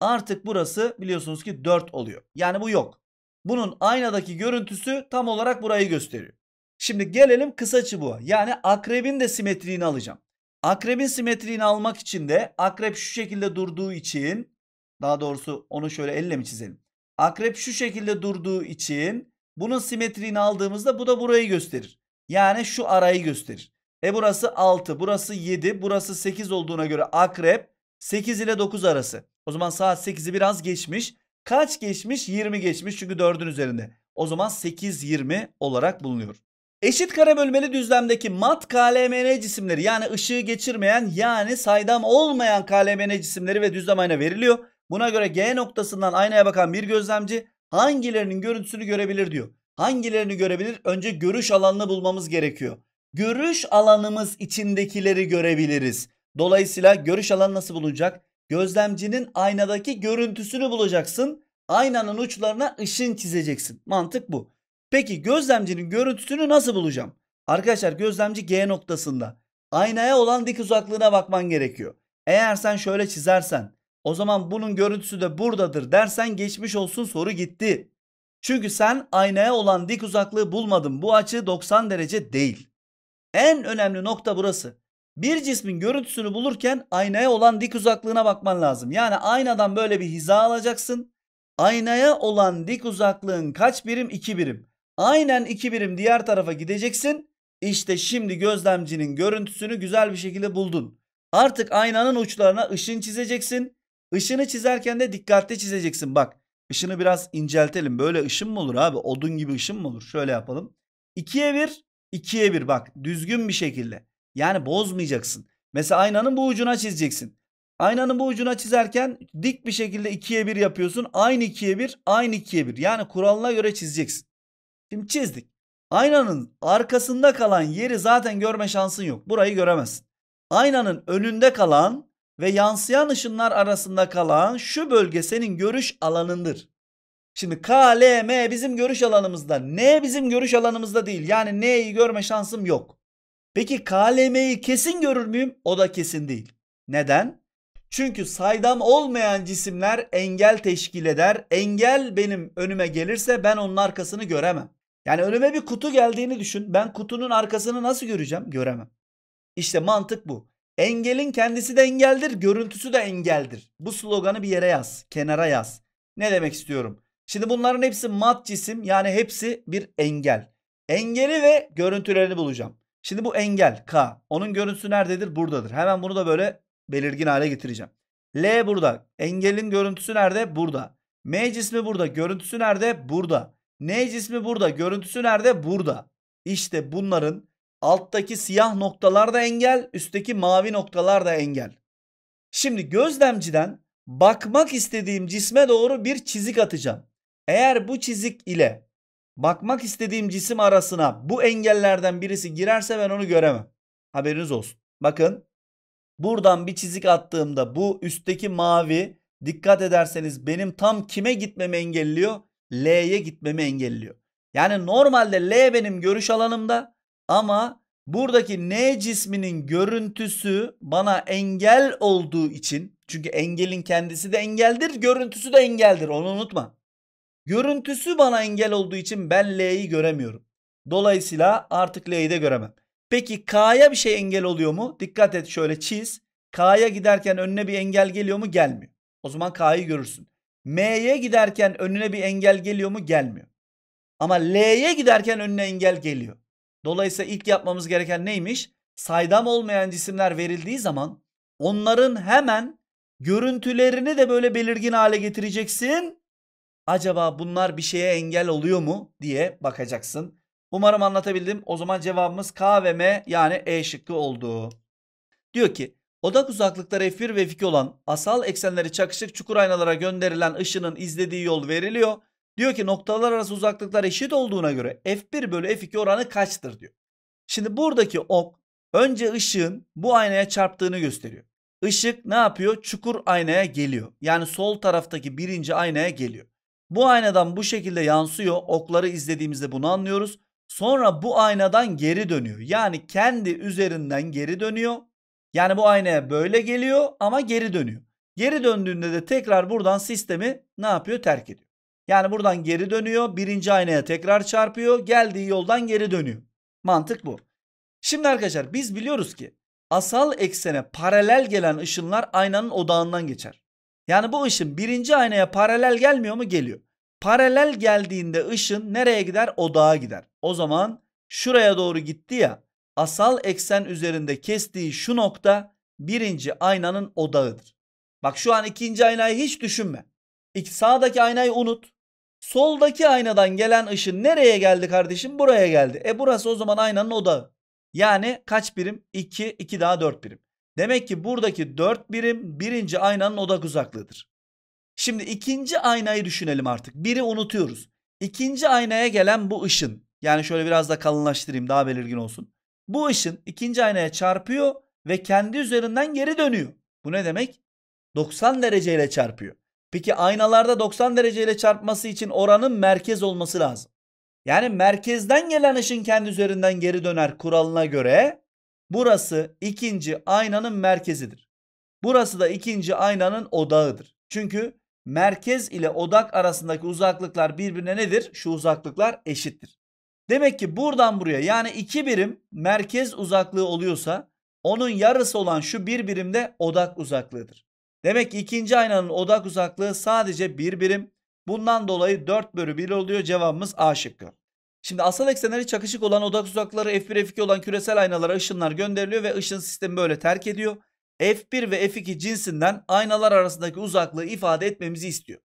Artık burası biliyorsunuz ki 4 oluyor. Yani bu yok. Bunun aynadaki görüntüsü tam olarak burayı gösteriyor. Şimdi gelelim kısa çubuğa. Yani akrebin de simetriğini alacağım. Akrebin simetriğini almak için de akrep şu şekilde durduğu için daha doğrusu onu şöyle elle mi çizelim? Akrep şu şekilde durduğu için bunun simetriğini aldığımızda bu da burayı gösterir. Yani şu arayı gösterir. E burası 6, burası 7, burası 8 olduğuna göre akrep 8 ile 9 arası. O zaman saat 8'i biraz geçmiş. Kaç geçmiş? 20 geçmiş çünkü 4'ün üzerinde. O zaman 8-20 olarak bulunuyor. Eşit kare bölmeli düzlemdeki mat KLMN cisimleri yani ışığı geçirmeyen yani saydam olmayan KLMN cisimleri ve düzlem ayna veriliyor. Buna göre G noktasından aynaya bakan bir gözlemci hangilerinin görüntüsünü görebilir diyor. Hangilerini görebilir? Önce görüş alanını bulmamız gerekiyor. Görüş alanımız içindekileri görebiliriz. Dolayısıyla görüş alanı nasıl bulunacak? Gözlemcinin aynadaki görüntüsünü bulacaksın. Aynanın uçlarına ışın çizeceksin. Mantık bu. Peki gözlemcinin görüntüsünü nasıl bulacağım? Arkadaşlar gözlemci G noktasında. Aynaya olan dik uzaklığına bakman gerekiyor. Eğer sen şöyle çizersen o zaman bunun görüntüsü de buradadır dersen geçmiş olsun soru gitti. Çünkü sen aynaya olan dik uzaklığı bulmadın. Bu açı 90 derece değil. En önemli nokta burası. Bir cismin görüntüsünü bulurken aynaya olan dik uzaklığına bakman lazım. Yani aynadan böyle bir hiza alacaksın. Aynaya olan dik uzaklığın kaç birim? 2 birim. Aynen 2 birim diğer tarafa gideceksin. İşte şimdi gözlemcinin görüntüsünü güzel bir şekilde buldun. Artık aynanın uçlarına ışın çizeceksin. Işını çizerken de dikkatli çizeceksin bak. ışını biraz inceltelim. Böyle ışın mı olur abi? Odun gibi ışın mı olur? Şöyle yapalım. 2'ye 1, 2'ye 1 bak. Düzgün bir şekilde. Yani bozmayacaksın. Mesela aynanın bu ucuna çizeceksin. Aynanın bu ucuna çizerken dik bir şekilde 2'ye 1 yapıyorsun. Aynı 2'ye 1, aynı 2'ye 1. Yani kuralına göre çizeceksin. Şimdi çizdik. Aynanın arkasında kalan yeri zaten görme şansın yok. Burayı göremezsin. Aynanın önünde kalan ve yansıyan ışınlar arasında kalan şu bölge senin görüş alanındır. Şimdi K, L, M bizim görüş alanımızda. N bizim görüş alanımızda değil. Yani N'yi görme şansım yok. Peki K, L, M'yi kesin görür müyüm? O da kesin değil. Neden? Çünkü saydam olmayan cisimler engel teşkil eder. Engel benim önüme gelirse ben onun arkasını göremem. Yani önüme bir kutu geldiğini düşün. Ben kutunun arkasını nasıl göreceğim? Göremem. İşte mantık bu. Engelin kendisi de engeldir, görüntüsü de engeldir. Bu sloganı bir yere yaz, kenara yaz. Ne demek istiyorum? Şimdi bunların hepsi mat cisim yani hepsi bir engel. Engeli ve görüntülerini bulacağım. Şimdi bu engel K. Onun görüntüsü nerededir? Buradadır. Hemen bunu da böyle belirgin hale getireceğim. L burada. Engelin görüntüsü nerede? Burada. M cismi burada. Görüntüsü nerede? Burada. N cismi burada. Görüntüsü nerede? Burada. İşte bunların Alttaki siyah noktalar da engel, üstteki mavi noktalar da engel. Şimdi gözlemciden bakmak istediğim cisme doğru bir çizik atacağım. Eğer bu çizik ile bakmak istediğim cisim arasına bu engellerden birisi girerse ben onu göremem. Haberiniz olsun. Bakın buradan bir çizik attığımda bu üstteki mavi dikkat ederseniz benim tam kime gitmemi engelliyor? L'ye gitmemi engelliyor. Yani normalde L benim görüş alanımda ama buradaki N cisminin görüntüsü bana engel olduğu için çünkü engelin kendisi de engeldir, görüntüsü de engeldir. Onu unutma. Görüntüsü bana engel olduğu için ben L'yi göremiyorum. Dolayısıyla artık L'yi de göremem. Peki K'ya bir şey engel oluyor mu? Dikkat et şöyle çiz. K'ya giderken önüne bir engel geliyor mu? Gelmiyor. O zaman K'yı görürsün. M'ye giderken önüne bir engel geliyor mu? Gelmiyor. Ama L'ye giderken önüne engel geliyor. Dolayısıyla ilk yapmamız gereken neymiş? Saydam olmayan cisimler verildiği zaman onların hemen görüntülerini de böyle belirgin hale getireceksin. Acaba bunlar bir şeye engel oluyor mu diye bakacaksın. Umarım anlatabildim. O zaman cevabımız K ve M yani E şıkkı oldu. Diyor ki odak uzaklıkları F1 ve F2 olan asal eksenleri çakışık çukur aynalara gönderilen ışının izlediği yol veriliyor. Diyor ki noktalar arası uzaklıklar eşit olduğuna göre F1 bölü F2 oranı kaçtır diyor. Şimdi buradaki ok önce ışığın bu aynaya çarptığını gösteriyor. Işık ne yapıyor? Çukur aynaya geliyor. Yani sol taraftaki birinci aynaya geliyor. Bu aynadan bu şekilde yansıyor. Okları izlediğimizde bunu anlıyoruz. Sonra bu aynadan geri dönüyor. Yani kendi üzerinden geri dönüyor. Yani bu aynaya böyle geliyor ama geri dönüyor. Geri döndüğünde de tekrar buradan sistemi ne yapıyor? Terk ediyor. Yani buradan geri dönüyor. Birinci aynaya tekrar çarpıyor. Geldiği yoldan geri dönüyor. Mantık bu. Şimdi arkadaşlar biz biliyoruz ki asal eksene paralel gelen ışınlar aynanın odağından geçer. Yani bu ışın birinci aynaya paralel gelmiyor mu? Geliyor. Paralel geldiğinde ışın nereye gider? Odağa gider. O zaman şuraya doğru gitti ya asal eksen üzerinde kestiği şu nokta birinci aynanın odağıdır. Bak şu an ikinci aynayı hiç düşünme. İlk sağdaki aynayı unut. Soldaki aynadan gelen ışın nereye geldi kardeşim? Buraya geldi. E burası o zaman aynanın odağı. Yani kaç birim? 2, 2 daha 4 birim. Demek ki buradaki 4 birim birinci aynanın odak uzaklığıdır. Şimdi ikinci aynayı düşünelim artık. Biri unutuyoruz. İkinci aynaya gelen bu ışın. Yani şöyle biraz da kalınlaştırayım daha belirgin olsun. Bu ışın ikinci aynaya çarpıyor ve kendi üzerinden geri dönüyor. Bu ne demek? 90 dereceyle çarpıyor. Peki aynalarda 90 dereceyle çarpması için oranın merkez olması lazım. Yani merkezden gelen ışın kendi üzerinden geri döner kuralına göre burası ikinci aynanın merkezidir. Burası da ikinci aynanın odağıdır. Çünkü merkez ile odak arasındaki uzaklıklar birbirine nedir? Şu uzaklıklar eşittir. Demek ki buradan buraya yani iki birim merkez uzaklığı oluyorsa onun yarısı olan şu bir birim de odak uzaklığıdır. Demek ki ikinci aynanın odak uzaklığı sadece bir birim. Bundan dolayı 4 bölü 1 oluyor cevabımız A şıkkı. Şimdi asal eksenleri çakışık olan odak uzakları F1 F2 olan küresel aynalara ışınlar gönderiliyor ve ışın sistemi böyle terk ediyor. F1 ve F2 cinsinden aynalar arasındaki uzaklığı ifade etmemizi istiyor.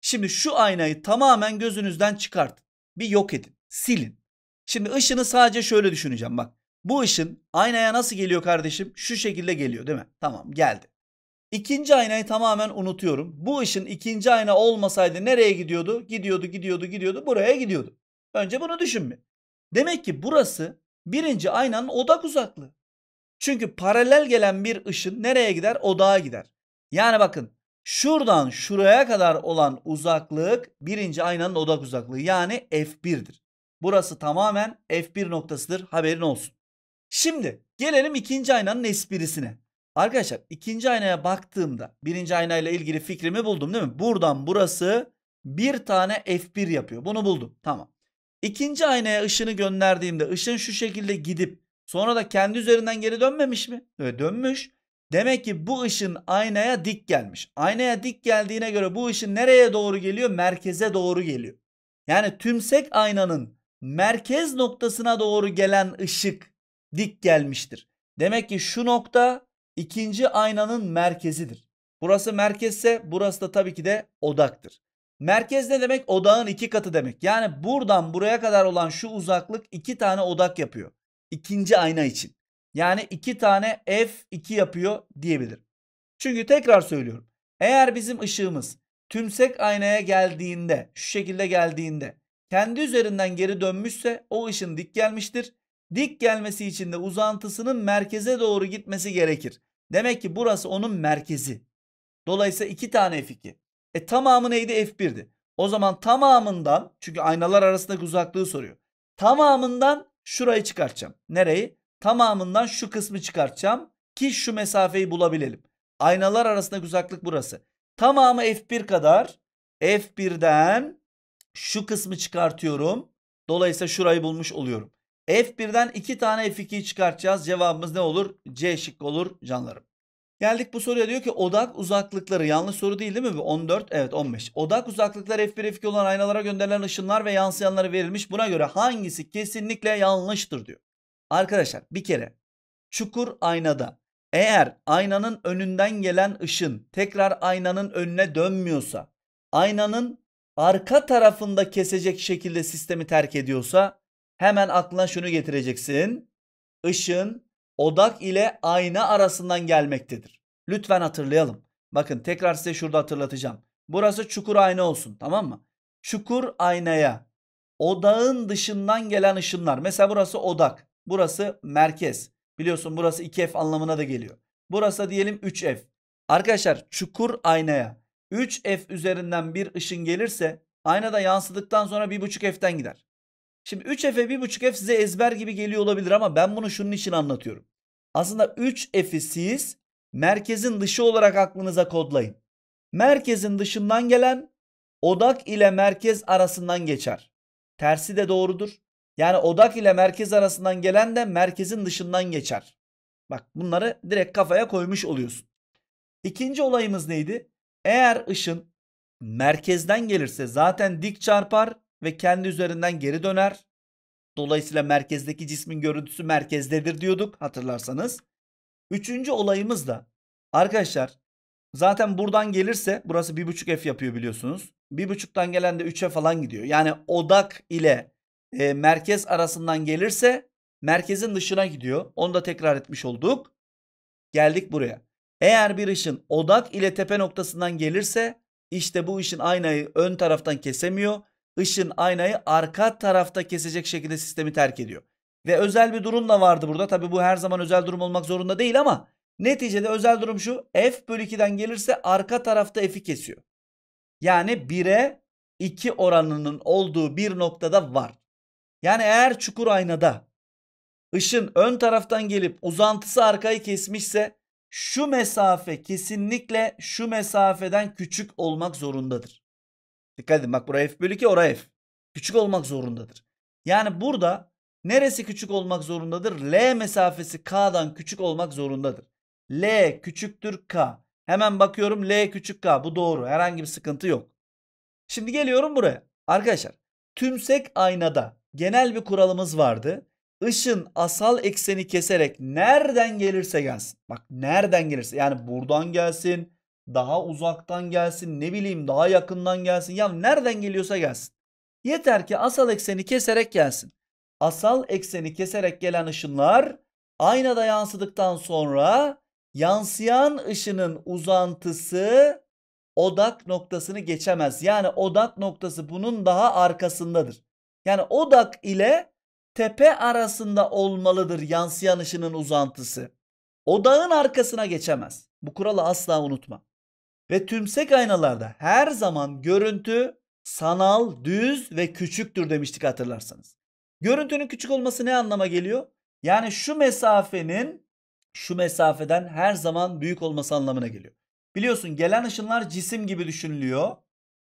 Şimdi şu aynayı tamamen gözünüzden çıkartın. Bir yok edin. Silin. Şimdi ışını sadece şöyle düşüneceğim bak. Bu ışın aynaya nasıl geliyor kardeşim? Şu şekilde geliyor değil mi? Tamam geldi. İkinci aynayı tamamen unutuyorum. Bu ışın ikinci ayna olmasaydı nereye gidiyordu? Gidiyordu, gidiyordu, gidiyordu. Buraya gidiyordu. Önce bunu düşünme. Demek ki burası birinci aynanın odak uzaklığı. Çünkü paralel gelen bir ışın nereye gider? Odağa gider. Yani bakın şuradan şuraya kadar olan uzaklık birinci aynanın odak uzaklığı yani F1'dir. Burası tamamen F1 noktasıdır haberin olsun. Şimdi gelelim ikinci aynanın esprisine. Arkadaşlar ikinci aynaya baktığımda birinci aynayla ilgili fikrimi buldum değil mi? Buradan burası bir tane F1 yapıyor. Bunu buldum. Tamam. İkinci aynaya ışını gönderdiğimde ışın şu şekilde gidip sonra da kendi üzerinden geri dönmemiş mi? Evet dönmüş. Demek ki bu ışın aynaya dik gelmiş. Aynaya dik geldiğine göre bu ışın nereye doğru geliyor? Merkeze doğru geliyor. Yani tümsek aynanın merkez noktasına doğru gelen ışık dik gelmiştir. Demek ki şu nokta ikinci aynanın merkezidir. Burası merkezse burası da tabii ki de odaktır. Merkez ne demek? Odağın iki katı demek. Yani buradan buraya kadar olan şu uzaklık iki tane odak yapıyor. İkinci ayna için. Yani iki tane F2 yapıyor diyebilirim. Çünkü tekrar söylüyorum. Eğer bizim ışığımız tümsek aynaya geldiğinde, şu şekilde geldiğinde kendi üzerinden geri dönmüşse o ışın dik gelmiştir. Dik gelmesi için de uzantısının merkeze doğru gitmesi gerekir. Demek ki burası onun merkezi. Dolayısıyla iki tane F2. E tamamı neydi? F1'di. O zaman tamamından çünkü aynalar arasındaki uzaklığı soruyor. Tamamından şurayı çıkartacağım. Nereyi? Tamamından şu kısmı çıkartacağım ki şu mesafeyi bulabilelim. Aynalar arasındaki uzaklık burası. Tamamı F1 kadar. F1'den şu kısmı çıkartıyorum. Dolayısıyla şurayı bulmuş oluyorum. F1'den 2 tane F2'yi çıkartacağız. Cevabımız ne olur? C şıkkı olur canlarım. Geldik bu soruya diyor ki odak uzaklıkları yanlış soru değil değil mi? 14 evet 15. Odak uzaklıkları F1 F2 olan aynalara gönderilen ışınlar ve yansıyanları verilmiş. Buna göre hangisi kesinlikle yanlıştır diyor. Arkadaşlar bir kere çukur aynada eğer aynanın önünden gelen ışın tekrar aynanın önüne dönmüyorsa aynanın arka tarafında kesecek şekilde sistemi terk ediyorsa hemen aklına şunu getireceksin. Işın odak ile ayna arasından gelmektedir. Lütfen hatırlayalım. Bakın tekrar size şurada hatırlatacağım. Burası çukur ayna olsun tamam mı? Çukur aynaya odağın dışından gelen ışınlar. Mesela burası odak. Burası merkez. Biliyorsun burası 2F anlamına da geliyor. Burası diyelim 3F. Arkadaşlar çukur aynaya 3F üzerinden bir ışın gelirse aynada yansıdıktan sonra 1.5F'ten gider. Şimdi 3F'e 1.5F size ezber gibi geliyor olabilir ama ben bunu şunun için anlatıyorum. Aslında 3F'i siz merkezin dışı olarak aklınıza kodlayın. Merkezin dışından gelen odak ile merkez arasından geçer. Tersi de doğrudur. Yani odak ile merkez arasından gelen de merkezin dışından geçer. Bak bunları direkt kafaya koymuş oluyorsun. İkinci olayımız neydi? Eğer ışın merkezden gelirse zaten dik çarpar ve kendi üzerinden geri döner. Dolayısıyla merkezdeki cismin görüntüsü merkezdedir diyorduk hatırlarsanız. Üçüncü olayımız da arkadaşlar zaten buradan gelirse burası 1.5 f yapıyor biliyorsunuz. 1.5'tan gelen de 3'e falan gidiyor. Yani odak ile e, merkez arasından gelirse merkezin dışına gidiyor. Onu da tekrar etmiş olduk. Geldik buraya. Eğer bir ışın odak ile tepe noktasından gelirse işte bu ışın aynayı ön taraftan kesemiyor Işın aynayı arka tarafta kesecek şekilde sistemi terk ediyor. Ve özel bir durum da vardı burada. Tabii bu her zaman özel durum olmak zorunda değil ama neticede özel durum şu. F bölü 2'den gelirse arka tarafta F'i kesiyor. Yani 1'e 2 oranının olduğu bir noktada var. Yani eğer çukur aynada ışın ön taraftan gelip uzantısı arkayı kesmişse şu mesafe kesinlikle şu mesafeden küçük olmak zorundadır. Dikkat edin bak buraya f bölü 2 oraya f. Küçük olmak zorundadır. Yani burada neresi küçük olmak zorundadır? L mesafesi k'dan küçük olmak zorundadır. L küçüktür k. Hemen bakıyorum L küçük k bu doğru. Herhangi bir sıkıntı yok. Şimdi geliyorum buraya. Arkadaşlar tümsek aynada genel bir kuralımız vardı. Işın asal ekseni keserek nereden gelirse gelsin. Bak nereden gelirse yani buradan gelsin, daha uzaktan gelsin ne bileyim daha yakından gelsin ya nereden geliyorsa gelsin. Yeter ki asal ekseni keserek gelsin. Asal ekseni keserek gelen ışınlar aynada yansıdıktan sonra yansıyan ışının uzantısı odak noktasını geçemez. Yani odak noktası bunun daha arkasındadır. Yani odak ile tepe arasında olmalıdır yansıyan ışının uzantısı. Odağın arkasına geçemez. Bu kuralı asla unutma. Ve tümsek aynalarda her zaman görüntü sanal, düz ve küçüktür demiştik hatırlarsanız. Görüntünün küçük olması ne anlama geliyor? Yani şu mesafenin şu mesafeden her zaman büyük olması anlamına geliyor. Biliyorsun gelen ışınlar cisim gibi düşünülüyor.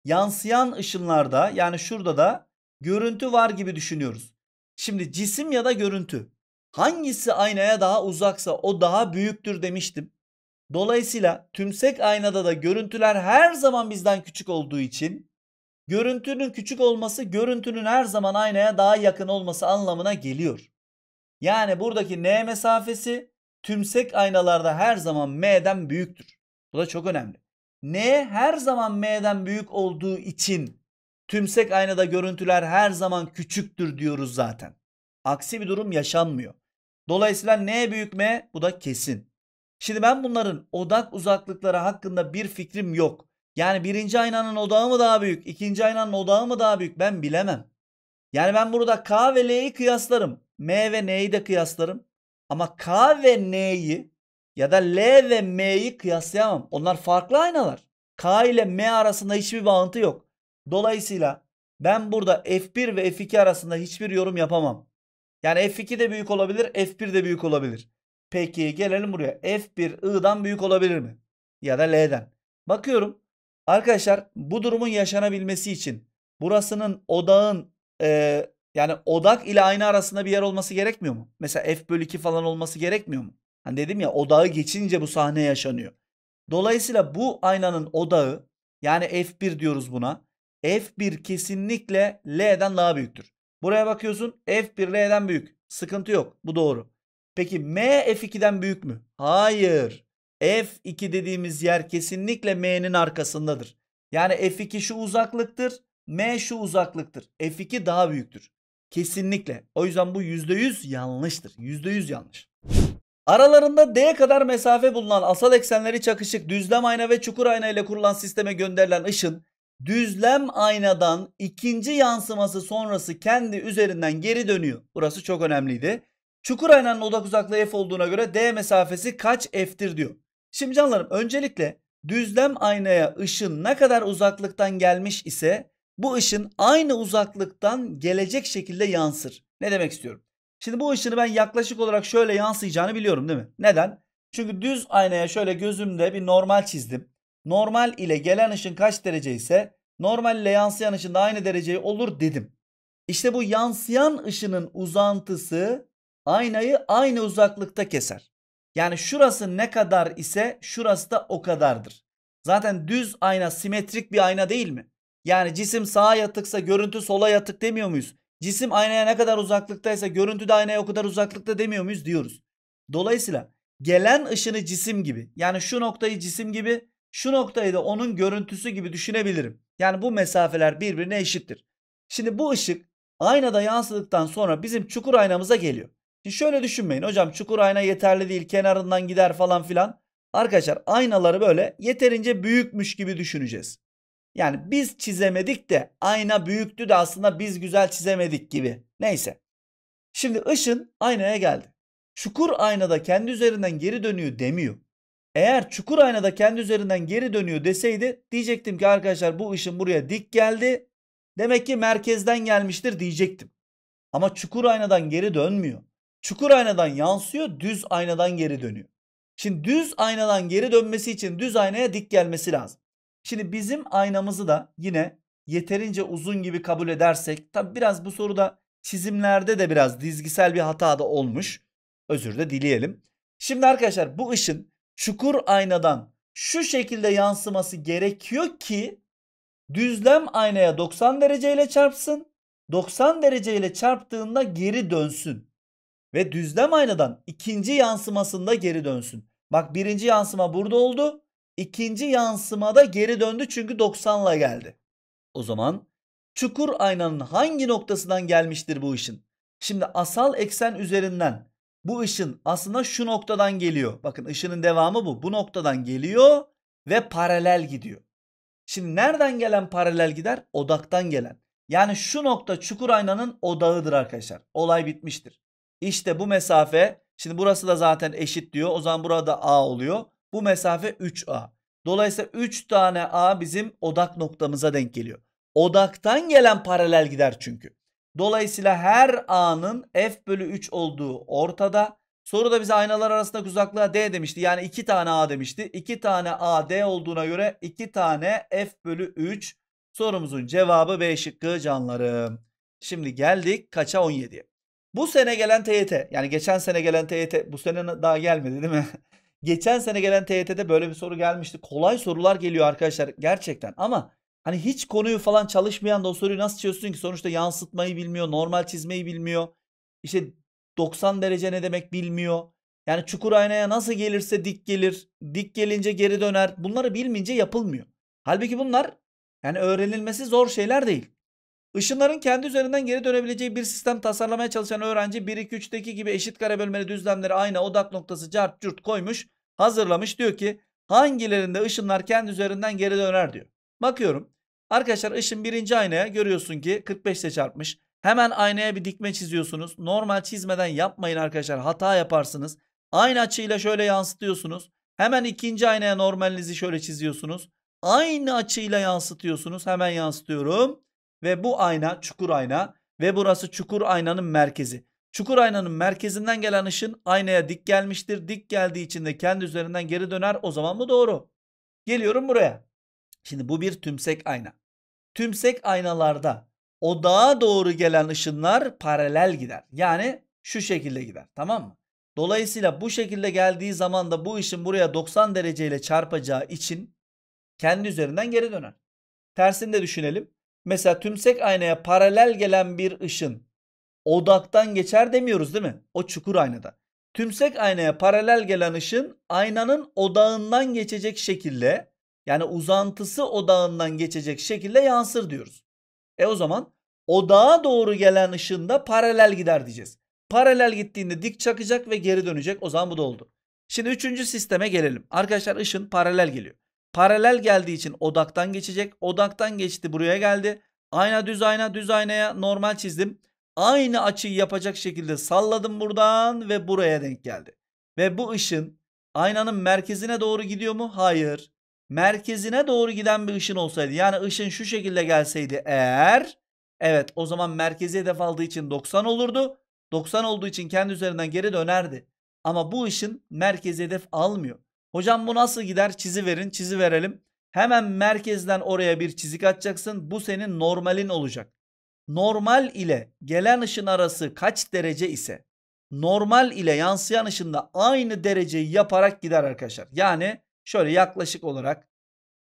Yansıyan ışınlarda yani şurada da görüntü var gibi düşünüyoruz. Şimdi cisim ya da görüntü hangisi aynaya daha uzaksa o daha büyüktür demiştim. Dolayısıyla tümsek aynada da görüntüler her zaman bizden küçük olduğu için görüntünün küçük olması görüntünün her zaman aynaya daha yakın olması anlamına geliyor. Yani buradaki n mesafesi tümsek aynalarda her zaman m'den büyüktür. Bu da çok önemli. n her zaman m'den büyük olduğu için tümsek aynada görüntüler her zaman küçüktür diyoruz zaten. Aksi bir durum yaşanmıyor. Dolayısıyla n büyük m bu da kesin. Şimdi ben bunların odak uzaklıkları hakkında bir fikrim yok. Yani birinci aynanın odağı mı daha büyük, ikinci aynanın odağı mı daha büyük ben bilemem. Yani ben burada K ve L'yi kıyaslarım. M ve N'yi de kıyaslarım. Ama K ve N'yi ya da L ve M'yi kıyaslayamam. Onlar farklı aynalar. K ile M arasında hiçbir bağıntı yok. Dolayısıyla ben burada F1 ve F2 arasında hiçbir yorum yapamam. Yani F2 de büyük olabilir, F1 de büyük olabilir. Peki gelelim buraya. F1 I'dan büyük olabilir mi? Ya da L'den. Bakıyorum. Arkadaşlar bu durumun yaşanabilmesi için burasının odağın e, yani odak ile ayna arasında bir yer olması gerekmiyor mu? Mesela F bölü 2 falan olması gerekmiyor mu? Hani dedim ya odağı geçince bu sahne yaşanıyor. Dolayısıyla bu aynanın odağı yani F1 diyoruz buna. F1 kesinlikle L'den daha büyüktür. Buraya bakıyorsun F1 L'den büyük. Sıkıntı yok. Bu doğru. Peki M F2'den büyük mü? Hayır. F2 dediğimiz yer kesinlikle M'nin arkasındadır. Yani F2 şu uzaklıktır. M şu uzaklıktır. F2 daha büyüktür. Kesinlikle. O yüzden bu %100 yanlıştır. %100 yanlış. Aralarında D kadar mesafe bulunan asal eksenleri çakışık düzlem ayna ve çukur ayna ile kurulan sisteme gönderilen ışın düzlem aynadan ikinci yansıması sonrası kendi üzerinden geri dönüyor. Burası çok önemliydi. Çukur aynanın odak uzaklığı f olduğuna göre d mesafesi kaç f'tir diyor. Şimdi canlarım öncelikle düzlem aynaya ışın ne kadar uzaklıktan gelmiş ise bu ışın aynı uzaklıktan gelecek şekilde yansır. Ne demek istiyorum? Şimdi bu ışını ben yaklaşık olarak şöyle yansıyacağını biliyorum değil mi? Neden? Çünkü düz aynaya şöyle gözümde bir normal çizdim. Normal ile gelen ışın kaç derece ise normal ile yansıyan ışın da aynı dereceyi olur dedim. İşte bu yansıyan ışının uzantısı aynayı aynı uzaklıkta keser. Yani şurası ne kadar ise şurası da o kadardır. Zaten düz ayna simetrik bir ayna değil mi? Yani cisim sağa yatıksa görüntü sola yatık demiyor muyuz? Cisim aynaya ne kadar uzaklıktaysa görüntü de aynaya o kadar uzaklıkta demiyor muyuz diyoruz. Dolayısıyla gelen ışını cisim gibi yani şu noktayı cisim gibi şu noktayı da onun görüntüsü gibi düşünebilirim. Yani bu mesafeler birbirine eşittir. Şimdi bu ışık aynada yansıdıktan sonra bizim çukur aynamıza geliyor. Şimdi şöyle düşünmeyin hocam çukur ayna yeterli değil kenarından gider falan filan. Arkadaşlar aynaları böyle yeterince büyükmüş gibi düşüneceğiz. Yani biz çizemedik de ayna büyüktü de aslında biz güzel çizemedik gibi. Neyse. Şimdi ışın aynaya geldi. Çukur aynada kendi üzerinden geri dönüyor demiyor. Eğer çukur aynada kendi üzerinden geri dönüyor deseydi diyecektim ki arkadaşlar bu ışın buraya dik geldi. Demek ki merkezden gelmiştir diyecektim. Ama çukur aynadan geri dönmüyor. Çukur aynadan yansıyor, düz aynadan geri dönüyor. Şimdi düz aynadan geri dönmesi için düz aynaya dik gelmesi lazım. Şimdi bizim aynamızı da yine yeterince uzun gibi kabul edersek tabi biraz bu soruda çizimlerde de biraz dizgisel bir hata da olmuş. Özür de dileyelim. Şimdi arkadaşlar bu ışın çukur aynadan şu şekilde yansıması gerekiyor ki düzlem aynaya 90 dereceyle çarpsın. 90 dereceyle çarptığında geri dönsün ve düzlem aynadan ikinci yansımasında geri dönsün. Bak birinci yansıma burada oldu. İkinci yansımada geri döndü çünkü 90 ile geldi. O zaman çukur aynanın hangi noktasından gelmiştir bu ışın? Şimdi asal eksen üzerinden bu ışın aslında şu noktadan geliyor. Bakın ışının devamı bu. Bu noktadan geliyor ve paralel gidiyor. Şimdi nereden gelen paralel gider? Odaktan gelen. Yani şu nokta çukur aynanın odağıdır arkadaşlar. Olay bitmiştir. İşte bu mesafe şimdi burası da zaten eşit diyor. O zaman burada A oluyor. Bu mesafe 3A. Dolayısıyla 3 tane A bizim odak noktamıza denk geliyor. Odaktan gelen paralel gider çünkü. Dolayısıyla her A'nın F bölü 3 olduğu ortada. Soruda bize aynalar arasındaki uzaklığa D demişti. Yani 2 tane A demişti. 2 tane A D olduğuna göre 2 tane F bölü 3 sorumuzun cevabı B şıkkı canlarım. Şimdi geldik kaça 17'ye. Bu sene gelen TYT yani geçen sene gelen TYT bu sene daha gelmedi değil mi? geçen sene gelen TYT'de böyle bir soru gelmişti. Kolay sorular geliyor arkadaşlar gerçekten ama hani hiç konuyu falan çalışmayan da o soruyu nasıl çözsün ki? Sonuçta yansıtmayı bilmiyor, normal çizmeyi bilmiyor. İşte 90 derece ne demek bilmiyor. Yani çukur aynaya nasıl gelirse dik gelir, dik gelince geri döner. Bunları bilmeyince yapılmıyor. Halbuki bunlar yani öğrenilmesi zor şeyler değil. Işınların kendi üzerinden geri dönebileceği bir sistem tasarlamaya çalışan öğrenci 1-2-3'teki gibi eşit kare bölmeli düzlemleri ayna odak noktası cart cürt koymuş hazırlamış diyor ki hangilerinde ışınlar kendi üzerinden geri döner diyor. Bakıyorum arkadaşlar ışın birinci aynaya görüyorsun ki 45 ile çarpmış. Hemen aynaya bir dikme çiziyorsunuz. Normal çizmeden yapmayın arkadaşlar hata yaparsınız. Aynı açıyla şöyle yansıtıyorsunuz. Hemen ikinci aynaya normalinizi şöyle çiziyorsunuz. Aynı açıyla yansıtıyorsunuz. Hemen yansıtıyorum ve bu ayna çukur ayna ve burası çukur aynanın merkezi. Çukur aynanın merkezinden gelen ışın aynaya dik gelmiştir. Dik geldiği için de kendi üzerinden geri döner. O zaman bu doğru. Geliyorum buraya. Şimdi bu bir tümsek ayna. Tümsek aynalarda odağa doğru gelen ışınlar paralel gider. Yani şu şekilde gider. Tamam mı? Dolayısıyla bu şekilde geldiği zaman da bu ışın buraya 90 dereceyle çarpacağı için kendi üzerinden geri döner. Tersini de düşünelim. Mesela tümsek aynaya paralel gelen bir ışın odaktan geçer demiyoruz değil mi? O çukur aynada. Tümsek aynaya paralel gelen ışın aynanın odağından geçecek şekilde yani uzantısı odağından geçecek şekilde yansır diyoruz. E o zaman odağa doğru gelen ışında paralel gider diyeceğiz. Paralel gittiğinde dik çakacak ve geri dönecek. O zaman bu da oldu. Şimdi üçüncü sisteme gelelim. Arkadaşlar ışın paralel geliyor. Paralel geldiği için odaktan geçecek. Odaktan geçti buraya geldi. Ayna düz ayna düz aynaya normal çizdim. Aynı açıyı yapacak şekilde salladım buradan ve buraya denk geldi. Ve bu ışın aynanın merkezine doğru gidiyor mu? Hayır. Merkezine doğru giden bir ışın olsaydı yani ışın şu şekilde gelseydi eğer evet o zaman merkezi hedef aldığı için 90 olurdu. 90 olduğu için kendi üzerinden geri dönerdi. Ama bu ışın merkezi hedef almıyor. Hocam bu nasıl gider? Çizi verin, çizi verelim. Hemen merkezden oraya bir çizik atacaksın. Bu senin normalin olacak. Normal ile gelen ışın arası kaç derece ise normal ile yansıyan ışında aynı dereceyi yaparak gider arkadaşlar. Yani şöyle yaklaşık olarak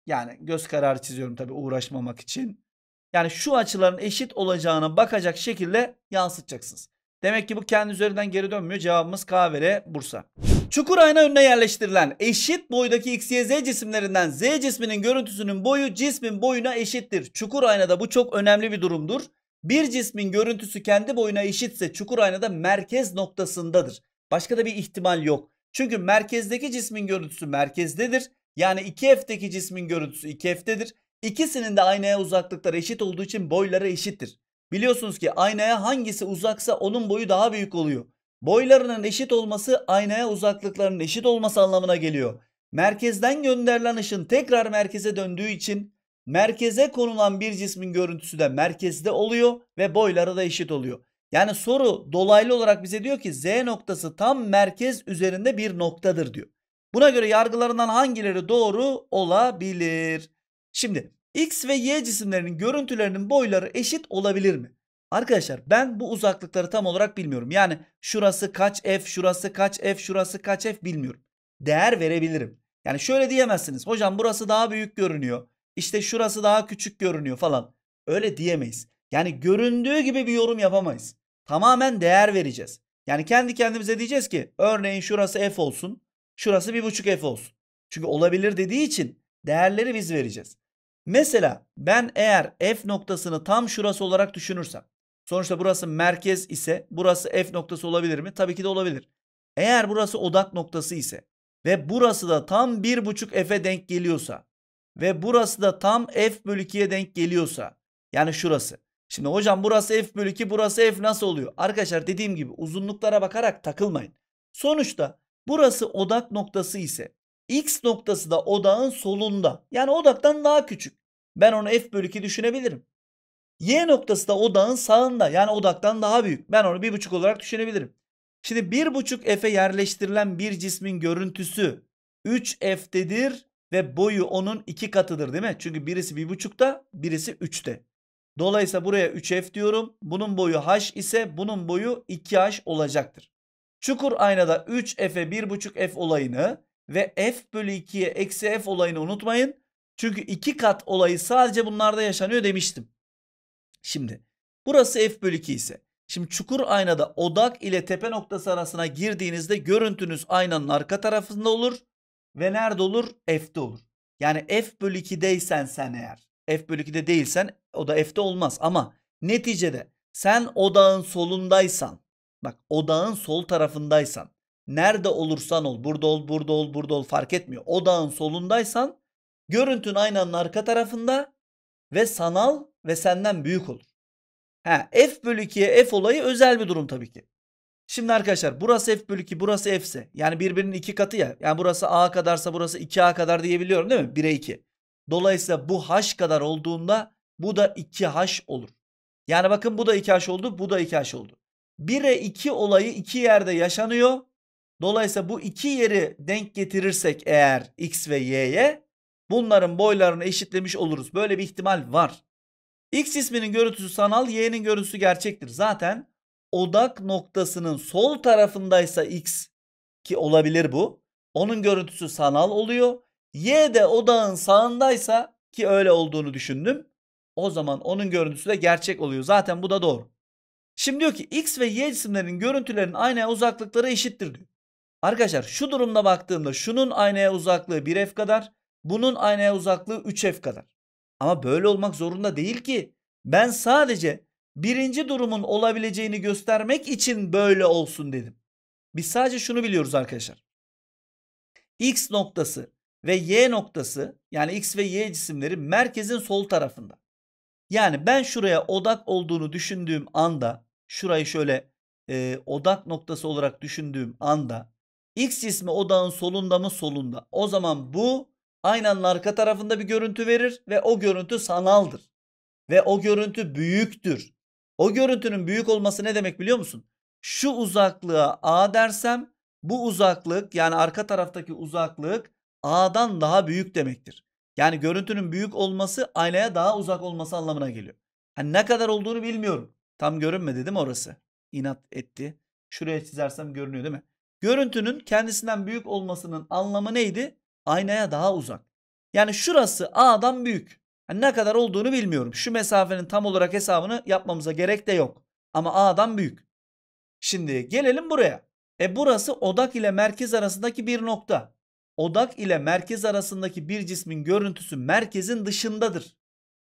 yani göz kararı çiziyorum tabi uğraşmamak için. Yani şu açıların eşit olacağını bakacak şekilde yansıtacaksınız. Demek ki bu kendi üzerinden geri dönmüyor. Cevabımız K Bursa. Çukur ayna önüne yerleştirilen eşit boydaki X, Y, Z cisimlerinden Z cisminin görüntüsünün boyu cismin boyuna eşittir. Çukur aynada bu çok önemli bir durumdur. Bir cismin görüntüsü kendi boyuna eşitse çukur aynada merkez noktasındadır. Başka da bir ihtimal yok. Çünkü merkezdeki cismin görüntüsü merkezdedir. Yani 2F'deki cismin görüntüsü 2F'dedir. İkisinin de aynaya uzaklıkları eşit olduğu için boyları eşittir. Biliyorsunuz ki aynaya hangisi uzaksa onun boyu daha büyük oluyor. Boylarının eşit olması aynaya uzaklıklarının eşit olması anlamına geliyor. Merkezden gönderilen ışın tekrar merkeze döndüğü için merkeze konulan bir cismin görüntüsü de merkezde oluyor ve boyları da eşit oluyor. Yani soru dolaylı olarak bize diyor ki Z noktası tam merkez üzerinde bir noktadır diyor. Buna göre yargılarından hangileri doğru olabilir? Şimdi X ve Y cisimlerinin görüntülerinin boyları eşit olabilir mi? Arkadaşlar ben bu uzaklıkları tam olarak bilmiyorum. Yani şurası kaç f, şurası kaç f, şurası kaç f bilmiyorum. Değer verebilirim. Yani şöyle diyemezsiniz. Hocam burası daha büyük görünüyor. İşte şurası daha küçük görünüyor falan. Öyle diyemeyiz. Yani göründüğü gibi bir yorum yapamayız. Tamamen değer vereceğiz. Yani kendi kendimize diyeceğiz ki örneğin şurası f olsun. Şurası 1.5 f olsun. Çünkü olabilir dediği için değerleri biz vereceğiz. Mesela ben eğer f noktasını tam şurası olarak düşünürsem Sonuçta burası merkez ise burası F noktası olabilir mi? Tabii ki de olabilir. Eğer burası odak noktası ise ve burası da tam 1.5 F'e denk geliyorsa ve burası da tam F bölü 2'ye denk geliyorsa yani şurası. Şimdi hocam burası F bölü 2 burası F nasıl oluyor? Arkadaşlar dediğim gibi uzunluklara bakarak takılmayın. Sonuçta burası odak noktası ise X noktası da odağın solunda. Yani odaktan daha küçük. Ben onu F bölü 2 düşünebilirim. Y noktası da odağın sağında yani odaktan daha büyük. Ben onu bir buçuk olarak düşünebilirim. Şimdi bir buçuk F'e yerleştirilen bir cismin görüntüsü 3 F'tedir ve boyu onun iki katıdır değil mi? Çünkü birisi bir 1.5'ta birisi 3'te. Dolayısıyla buraya 3F diyorum. Bunun boyu H ise bunun boyu 2H olacaktır. Çukur aynada 3F'e bir buçuk f olayını ve F bölü 2'ye eksi F olayını unutmayın. Çünkü iki kat olayı sadece bunlarda yaşanıyor demiştim. Şimdi burası f bölü 2 ise şimdi çukur aynada odak ile tepe noktası arasına girdiğinizde görüntünüz aynanın arka tarafında olur ve nerede olur? F'de olur. Yani f bölü 2'deysen sen eğer f bölü 2'de değilsen o da f'de olmaz ama neticede sen odağın solundaysan bak odağın sol tarafındaysan nerede olursan ol burada ol burada ol burada ol fark etmiyor. Odağın solundaysan görüntün aynanın arka tarafında ve sanal ve senden büyük olur. Ha, f bölü 2'ye f olayı özel bir durum tabii ki. Şimdi arkadaşlar burası f bölü 2 burası f ise yani birbirinin iki katı ya. Yani burası a kadarsa burası 2a kadar diyebiliyorum değil mi? 1'e 2. Dolayısıyla bu h kadar olduğunda bu da 2h olur. Yani bakın bu da 2h oldu bu da 2h oldu. 1'e 2 olayı iki yerde yaşanıyor. Dolayısıyla bu iki yeri denk getirirsek eğer x ve y'ye bunların boylarını eşitlemiş oluruz. Böyle bir ihtimal var. X isminin görüntüsü sanal, Y'nin görüntüsü gerçektir. Zaten odak noktasının sol tarafındaysa X ki olabilir bu. Onun görüntüsü sanal oluyor. Y de odağın sağındaysa ki öyle olduğunu düşündüm. O zaman onun görüntüsü de gerçek oluyor. Zaten bu da doğru. Şimdi diyor ki X ve Y cisimlerin görüntülerinin aynaya uzaklıkları eşittir diyor. Arkadaşlar şu durumda baktığımda şunun aynaya uzaklığı 1F kadar, bunun aynaya uzaklığı 3f kadar. Ama böyle olmak zorunda değil ki. Ben sadece birinci durumun olabileceğini göstermek için böyle olsun dedim. Biz sadece şunu biliyoruz arkadaşlar. X noktası ve Y noktası yani X ve Y cisimleri merkezin sol tarafında. Yani ben şuraya odak olduğunu düşündüğüm anda şurayı şöyle e, odak noktası olarak düşündüğüm anda X cismi odağın solunda mı solunda. O zaman bu aynanın arka tarafında bir görüntü verir ve o görüntü sanaldır. Ve o görüntü büyüktür. O görüntünün büyük olması ne demek biliyor musun? Şu uzaklığa A dersem bu uzaklık yani arka taraftaki uzaklık A'dan daha büyük demektir. Yani görüntünün büyük olması aynaya daha uzak olması anlamına geliyor. Hani ne kadar olduğunu bilmiyorum. Tam görünmedi değil mi orası? İnat etti. Şuraya çizersem görünüyor değil mi? Görüntünün kendisinden büyük olmasının anlamı neydi? aynaya daha uzak. Yani şurası A'dan büyük. Yani ne kadar olduğunu bilmiyorum. Şu mesafenin tam olarak hesabını yapmamıza gerek de yok. Ama A'dan büyük. Şimdi gelelim buraya. E burası odak ile merkez arasındaki bir nokta. Odak ile merkez arasındaki bir cismin görüntüsü merkezin dışındadır.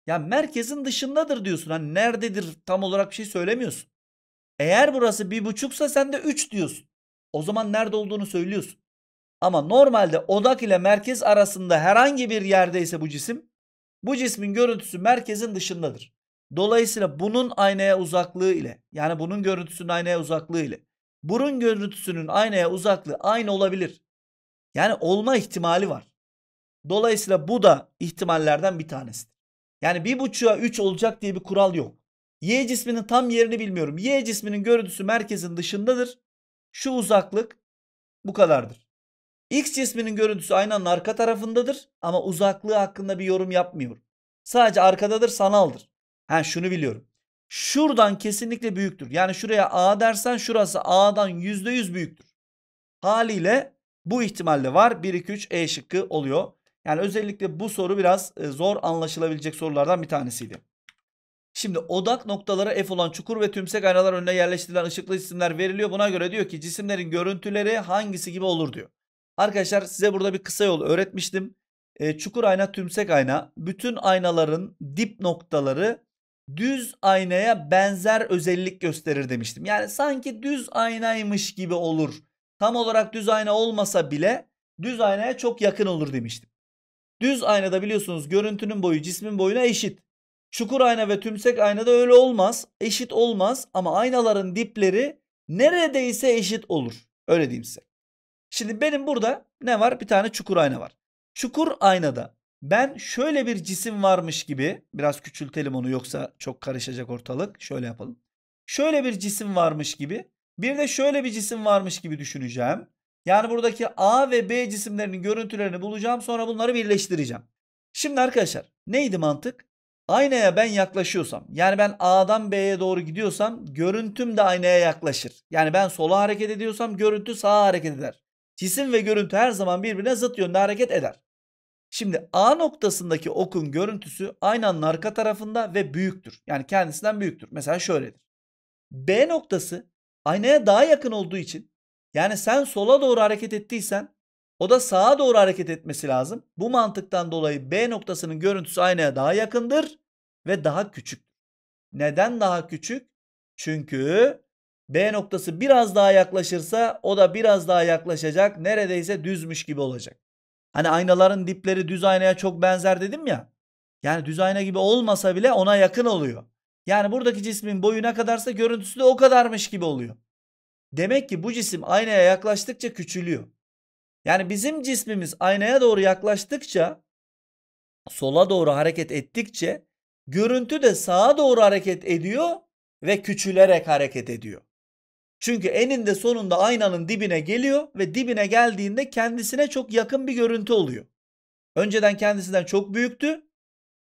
Ya merkezin dışındadır diyorsun. Hani nerededir tam olarak bir şey söylemiyorsun. Eğer burası bir buçuksa sen de üç diyorsun. O zaman nerede olduğunu söylüyorsun. Ama normalde odak ile merkez arasında herhangi bir yerdeyse bu cisim, bu cismin görüntüsü merkezin dışındadır. Dolayısıyla bunun aynaya uzaklığı ile yani bunun görüntüsünün aynaya uzaklığı ile burun görüntüsünün aynaya uzaklığı aynı olabilir. Yani olma ihtimali var. Dolayısıyla bu da ihtimallerden bir tanesi. Yani bir buçuğa üç olacak diye bir kural yok. Y cisminin tam yerini bilmiyorum. Y cisminin görüntüsü merkezin dışındadır. Şu uzaklık bu kadardır. X cisminin görüntüsü aynanın arka tarafındadır ama uzaklığı hakkında bir yorum yapmıyorum. Sadece arkadadır sanaldır. Ha şunu biliyorum. Şuradan kesinlikle büyüktür. Yani şuraya A dersen şurası A'dan %100 büyüktür. Haliyle bu ihtimalle var. 1, 2, 3 E şıkkı oluyor. Yani özellikle bu soru biraz e, zor anlaşılabilecek sorulardan bir tanesiydi. Şimdi odak noktaları F olan çukur ve tümsek aynalar önüne yerleştirilen ışıklı cisimler veriliyor. Buna göre diyor ki cisimlerin görüntüleri hangisi gibi olur diyor. Arkadaşlar size burada bir kısa yol öğretmiştim. E, çukur ayna, tümsek ayna. Bütün aynaların dip noktaları düz aynaya benzer özellik gösterir demiştim. Yani sanki düz aynaymış gibi olur. Tam olarak düz ayna olmasa bile düz aynaya çok yakın olur demiştim. Düz aynada biliyorsunuz görüntünün boyu cismin boyuna eşit. Çukur ayna ve tümsek aynada öyle olmaz. Eşit olmaz ama aynaların dipleri neredeyse eşit olur. Öyle diyeyim size. Şimdi benim burada ne var? Bir tane çukur ayna var. Çukur aynada ben şöyle bir cisim varmış gibi biraz küçültelim onu yoksa çok karışacak ortalık. Şöyle yapalım. Şöyle bir cisim varmış gibi bir de şöyle bir cisim varmış gibi düşüneceğim. Yani buradaki A ve B cisimlerinin görüntülerini bulacağım sonra bunları birleştireceğim. Şimdi arkadaşlar neydi mantık? Aynaya ben yaklaşıyorsam yani ben A'dan B'ye doğru gidiyorsam görüntüm de aynaya yaklaşır. Yani ben sola hareket ediyorsam görüntü sağa hareket eder. Cisim ve görüntü her zaman birbirine zıt yönde hareket eder. Şimdi A noktasındaki okun görüntüsü aynanın arka tarafında ve büyüktür. Yani kendisinden büyüktür. Mesela şöyledir. B noktası aynaya daha yakın olduğu için yani sen sola doğru hareket ettiysen o da sağa doğru hareket etmesi lazım. Bu mantıktan dolayı B noktasının görüntüsü aynaya daha yakındır ve daha küçük. Neden daha küçük? Çünkü B noktası biraz daha yaklaşırsa o da biraz daha yaklaşacak. Neredeyse düzmüş gibi olacak. Hani aynaların dipleri düz aynaya çok benzer dedim ya. Yani düz ayna gibi olmasa bile ona yakın oluyor. Yani buradaki cismin boyu ne kadarsa görüntüsü de o kadarmış gibi oluyor. Demek ki bu cisim aynaya yaklaştıkça küçülüyor. Yani bizim cismimiz aynaya doğru yaklaştıkça sola doğru hareket ettikçe görüntü de sağa doğru hareket ediyor ve küçülerek hareket ediyor. Çünkü eninde sonunda aynanın dibine geliyor ve dibine geldiğinde kendisine çok yakın bir görüntü oluyor. Önceden kendisinden çok büyüktü.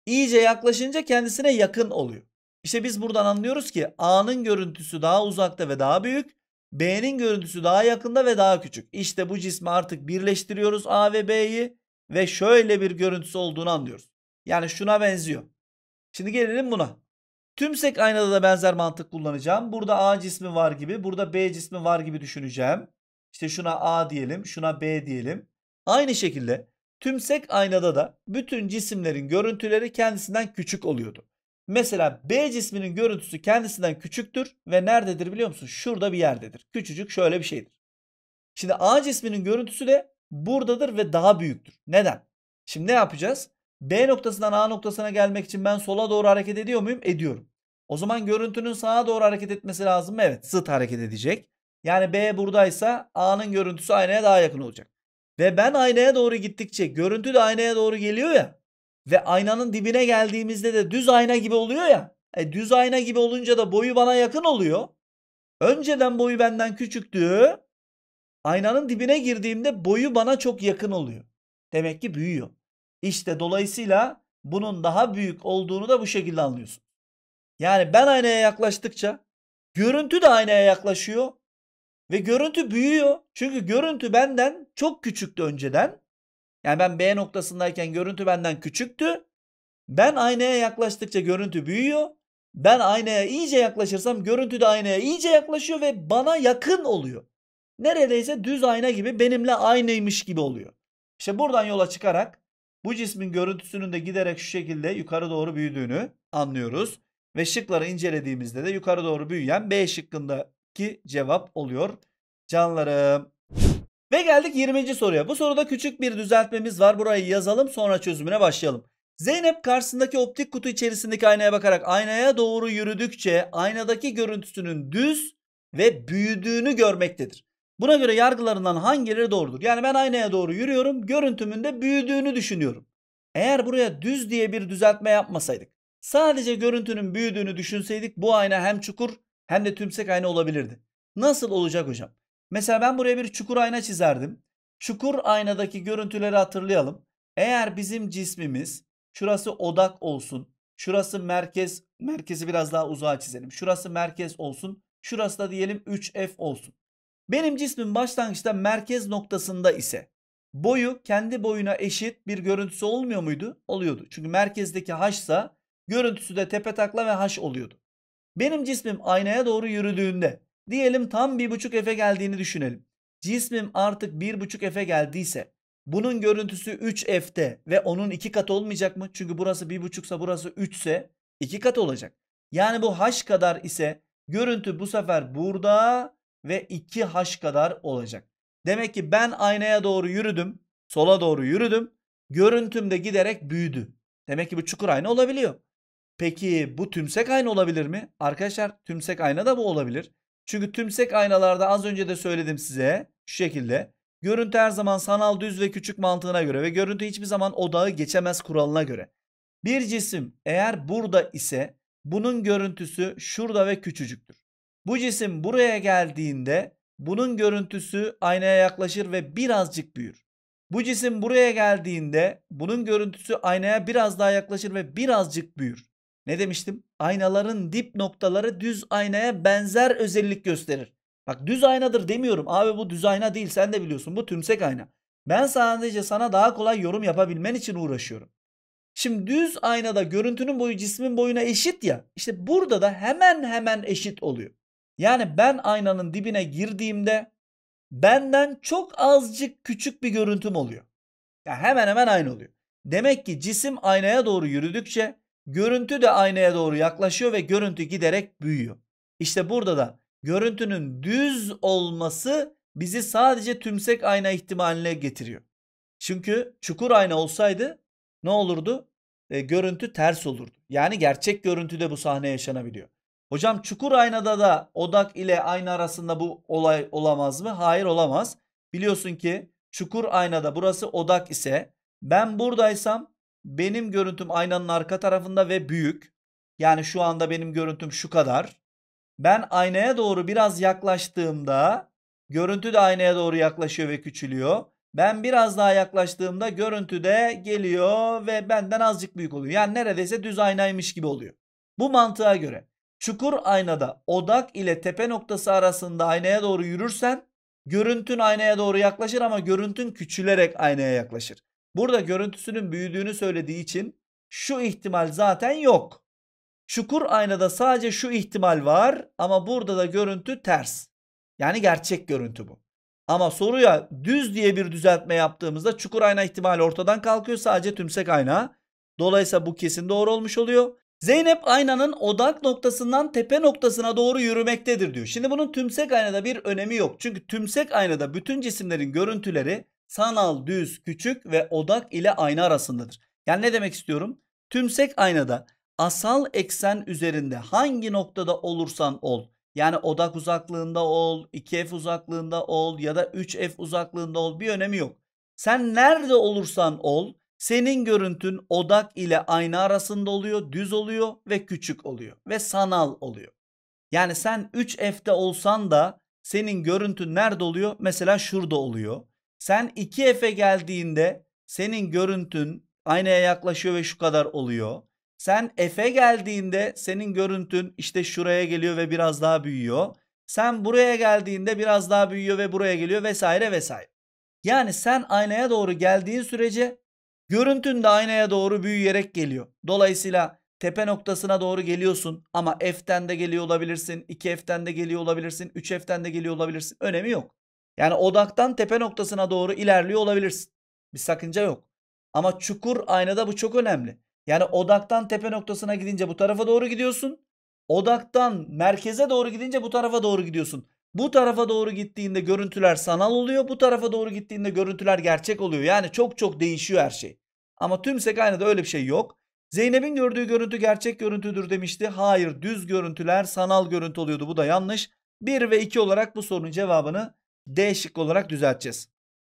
İyice yaklaşınca kendisine yakın oluyor. İşte biz buradan anlıyoruz ki A'nın görüntüsü daha uzakta ve daha büyük. B'nin görüntüsü daha yakında ve daha küçük. İşte bu cismi artık birleştiriyoruz A ve B'yi ve şöyle bir görüntüsü olduğunu anlıyoruz. Yani şuna benziyor. Şimdi gelelim buna. Tümsek aynada da benzer mantık kullanacağım. Burada A cismi var gibi, burada B cismi var gibi düşüneceğim. İşte şuna A diyelim, şuna B diyelim. Aynı şekilde tümsek aynada da bütün cisimlerin görüntüleri kendisinden küçük oluyordu. Mesela B cisminin görüntüsü kendisinden küçüktür ve nerededir biliyor musun? Şurada bir yerdedir. Küçücük şöyle bir şeydir. Şimdi A cisminin görüntüsü de buradadır ve daha büyüktür. Neden? Şimdi ne yapacağız? B noktasından A noktasına gelmek için ben sola doğru hareket ediyor muyum? Ediyorum. O zaman görüntünün sağa doğru hareket etmesi lazım mı? Evet zıt hareket edecek. Yani B buradaysa A'nın görüntüsü aynaya daha yakın olacak. Ve ben aynaya doğru gittikçe görüntü de aynaya doğru geliyor ya. Ve aynanın dibine geldiğimizde de düz ayna gibi oluyor ya. E, düz ayna gibi olunca da boyu bana yakın oluyor. Önceden boyu benden küçüktü. Aynanın dibine girdiğimde boyu bana çok yakın oluyor. Demek ki büyüyor. İşte dolayısıyla bunun daha büyük olduğunu da bu şekilde anlıyorsun. Yani ben aynaya yaklaştıkça görüntü de aynaya yaklaşıyor ve görüntü büyüyor. Çünkü görüntü benden çok küçüktü önceden. Yani ben B noktasındayken görüntü benden küçüktü. Ben aynaya yaklaştıkça görüntü büyüyor. Ben aynaya iyice yaklaşırsam görüntü de aynaya iyice yaklaşıyor ve bana yakın oluyor. Neredeyse düz ayna gibi benimle aynıymış gibi oluyor. İşte buradan yola çıkarak bu cismin görüntüsünün de giderek şu şekilde yukarı doğru büyüdüğünü anlıyoruz. Ve şıkları incelediğimizde de yukarı doğru büyüyen B şıkkındaki cevap oluyor canlarım. Ve geldik 20. soruya. Bu soruda küçük bir düzeltmemiz var. Burayı yazalım sonra çözümüne başlayalım. Zeynep karşısındaki optik kutu içerisindeki aynaya bakarak aynaya doğru yürüdükçe aynadaki görüntüsünün düz ve büyüdüğünü görmektedir. Buna göre yargılarından hangileri doğrudur? Yani ben aynaya doğru yürüyorum. Görüntümün de büyüdüğünü düşünüyorum. Eğer buraya düz diye bir düzeltme yapmasaydık. Sadece görüntünün büyüdüğünü düşünseydik bu ayna hem çukur hem de tümsek ayna olabilirdi. Nasıl olacak hocam? Mesela ben buraya bir çukur ayna çizerdim. Çukur aynadaki görüntüleri hatırlayalım. Eğer bizim cismimiz şurası odak olsun. Şurası merkez, merkezi biraz daha uzağa çizelim. Şurası merkez olsun. Şurası da diyelim 3F olsun. Benim cismin başlangıçta merkez noktasında ise boyu kendi boyuna eşit bir görüntüsü olmuyor muydu? Oluyordu. Çünkü merkezdeki haşsa görüntüsü de tepe takla ve haş oluyordu. Benim cismim aynaya doğru yürüdüğünde diyelim tam bir buçuk ef'e geldiğini düşünelim. Cismim artık bir buçuk ef'e geldiyse bunun görüntüsü 3 F'te ve onun iki katı olmayacak mı? Çünkü burası bir buçuksa burası 3 ise 2 kat olacak. Yani bu haş kadar ise görüntü bu sefer burada ve 2H kadar olacak. Demek ki ben aynaya doğru yürüdüm. Sola doğru yürüdüm. Görüntüm de giderek büyüdü. Demek ki bu çukur ayna olabiliyor. Peki bu tümsek ayna olabilir mi? Arkadaşlar tümsek ayna da bu olabilir. Çünkü tümsek aynalarda az önce de söyledim size şu şekilde. Görüntü her zaman sanal düz ve küçük mantığına göre ve görüntü hiçbir zaman odağı geçemez kuralına göre. Bir cisim eğer burada ise bunun görüntüsü şurada ve küçücüktür. Bu cisim buraya geldiğinde bunun görüntüsü aynaya yaklaşır ve birazcık büyür. Bu cisim buraya geldiğinde bunun görüntüsü aynaya biraz daha yaklaşır ve birazcık büyür. Ne demiştim? Aynaların dip noktaları düz aynaya benzer özellik gösterir. Bak düz aynadır demiyorum. Abi bu düz ayna değil sen de biliyorsun. Bu tümsek ayna. Ben sadece sana daha kolay yorum yapabilmen için uğraşıyorum. Şimdi düz aynada görüntünün boyu cismin boyuna eşit ya. İşte burada da hemen hemen eşit oluyor. Yani ben aynanın dibine girdiğimde benden çok azıcık küçük bir görüntüm oluyor. yani hemen hemen aynı oluyor. Demek ki cisim aynaya doğru yürüdükçe görüntü de aynaya doğru yaklaşıyor ve görüntü giderek büyüyor. İşte burada da görüntünün düz olması bizi sadece tümsek ayna ihtimaline getiriyor. Çünkü çukur ayna olsaydı ne olurdu? E, görüntü ters olurdu. Yani gerçek görüntü de bu sahne yaşanabiliyor. Hocam çukur aynada da odak ile ayna arasında bu olay olamaz mı? Hayır olamaz. Biliyorsun ki çukur aynada burası odak ise ben buradaysam benim görüntüm aynanın arka tarafında ve büyük. Yani şu anda benim görüntüm şu kadar. Ben aynaya doğru biraz yaklaştığımda görüntü de aynaya doğru yaklaşıyor ve küçülüyor. Ben biraz daha yaklaştığımda görüntü de geliyor ve benden azıcık büyük oluyor. Yani neredeyse düz aynaymış gibi oluyor. Bu mantığa göre Çukur aynada odak ile tepe noktası arasında aynaya doğru yürürsen görüntün aynaya doğru yaklaşır ama görüntün küçülerek aynaya yaklaşır. Burada görüntüsünün büyüdüğünü söylediği için şu ihtimal zaten yok. Çukur aynada sadece şu ihtimal var ama burada da görüntü ters. Yani gerçek görüntü bu. Ama soruya düz diye bir düzeltme yaptığımızda çukur ayna ihtimali ortadan kalkıyor sadece tümsek ayna. Dolayısıyla bu kesin doğru olmuş oluyor. Zeynep aynanın odak noktasından tepe noktasına doğru yürümektedir diyor. Şimdi bunun tümsek aynada bir önemi yok. Çünkü tümsek aynada bütün cisimlerin görüntüleri sanal, düz, küçük ve odak ile ayna arasındadır. Yani ne demek istiyorum? Tümsek aynada asal eksen üzerinde hangi noktada olursan ol. Yani odak uzaklığında ol, 2F uzaklığında ol ya da 3F uzaklığında ol bir önemi yok. Sen nerede olursan ol senin görüntün odak ile ayna arasında oluyor, düz oluyor ve küçük oluyor ve sanal oluyor. Yani sen 3F'te olsan da senin görüntün nerede oluyor? Mesela şurada oluyor. Sen 2F'e geldiğinde senin görüntün aynaya yaklaşıyor ve şu kadar oluyor. Sen F'e geldiğinde senin görüntün işte şuraya geliyor ve biraz daha büyüyor. Sen buraya geldiğinde biraz daha büyüyor ve buraya geliyor vesaire vesaire. Yani sen aynaya doğru geldiğin sürece Görüntün de aynaya doğru büyüyerek geliyor. Dolayısıyla tepe noktasına doğru geliyorsun ama F'ten de geliyor olabilirsin, 2F'ten de geliyor olabilirsin, 3F'ten de geliyor olabilirsin. Önemi yok. Yani odaktan tepe noktasına doğru ilerliyor olabilirsin. Bir sakınca yok. Ama çukur aynada bu çok önemli. Yani odaktan tepe noktasına gidince bu tarafa doğru gidiyorsun. Odaktan merkeze doğru gidince bu tarafa doğru gidiyorsun. Bu tarafa doğru gittiğinde görüntüler sanal oluyor. Bu tarafa doğru gittiğinde görüntüler gerçek oluyor. Yani çok çok değişiyor her şey. Ama tümsek aynada öyle bir şey yok. Zeynep'in gördüğü görüntü gerçek görüntüdür demişti. Hayır düz görüntüler sanal görüntü oluyordu. Bu da yanlış. 1 ve 2 olarak bu sorunun cevabını D şıkkı olarak düzelteceğiz.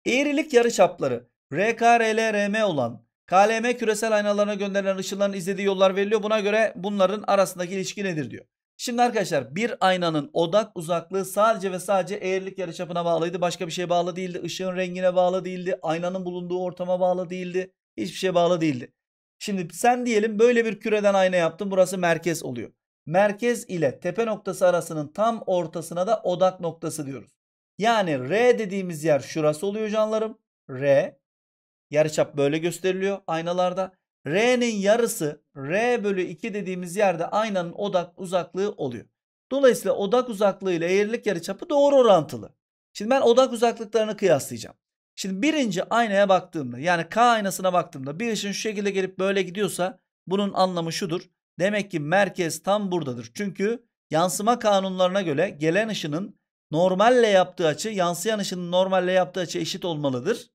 Eğrilik yarıçapları RKRLRM olan KLM küresel aynalarına gönderilen ışınların izlediği yollar veriliyor. Buna göre bunların arasındaki ilişki nedir diyor. Şimdi arkadaşlar bir aynanın odak uzaklığı sadece ve sadece eğrilik yarıçapına bağlıydı. Başka bir şeye bağlı değildi. Işığın rengine bağlı değildi. Aynanın bulunduğu ortama bağlı değildi. Hiçbir şeye bağlı değildi. Şimdi sen diyelim böyle bir küreden ayna yaptın. Burası merkez oluyor. Merkez ile tepe noktası arasının tam ortasına da odak noktası diyoruz. Yani R dediğimiz yer şurası oluyor canlarım. R. Yarıçap böyle gösteriliyor aynalarda. R'nin yarısı R bölü 2 dediğimiz yerde aynanın odak uzaklığı oluyor. Dolayısıyla odak uzaklığı ile eğrilik yarıçapı doğru orantılı. Şimdi ben odak uzaklıklarını kıyaslayacağım. Şimdi birinci aynaya baktığımda yani K aynasına baktığımda bir ışın şu şekilde gelip böyle gidiyorsa bunun anlamı şudur. Demek ki merkez tam buradadır. Çünkü yansıma kanunlarına göre gelen ışının normalle yaptığı açı yansıyan ışının normalle yaptığı açı eşit olmalıdır.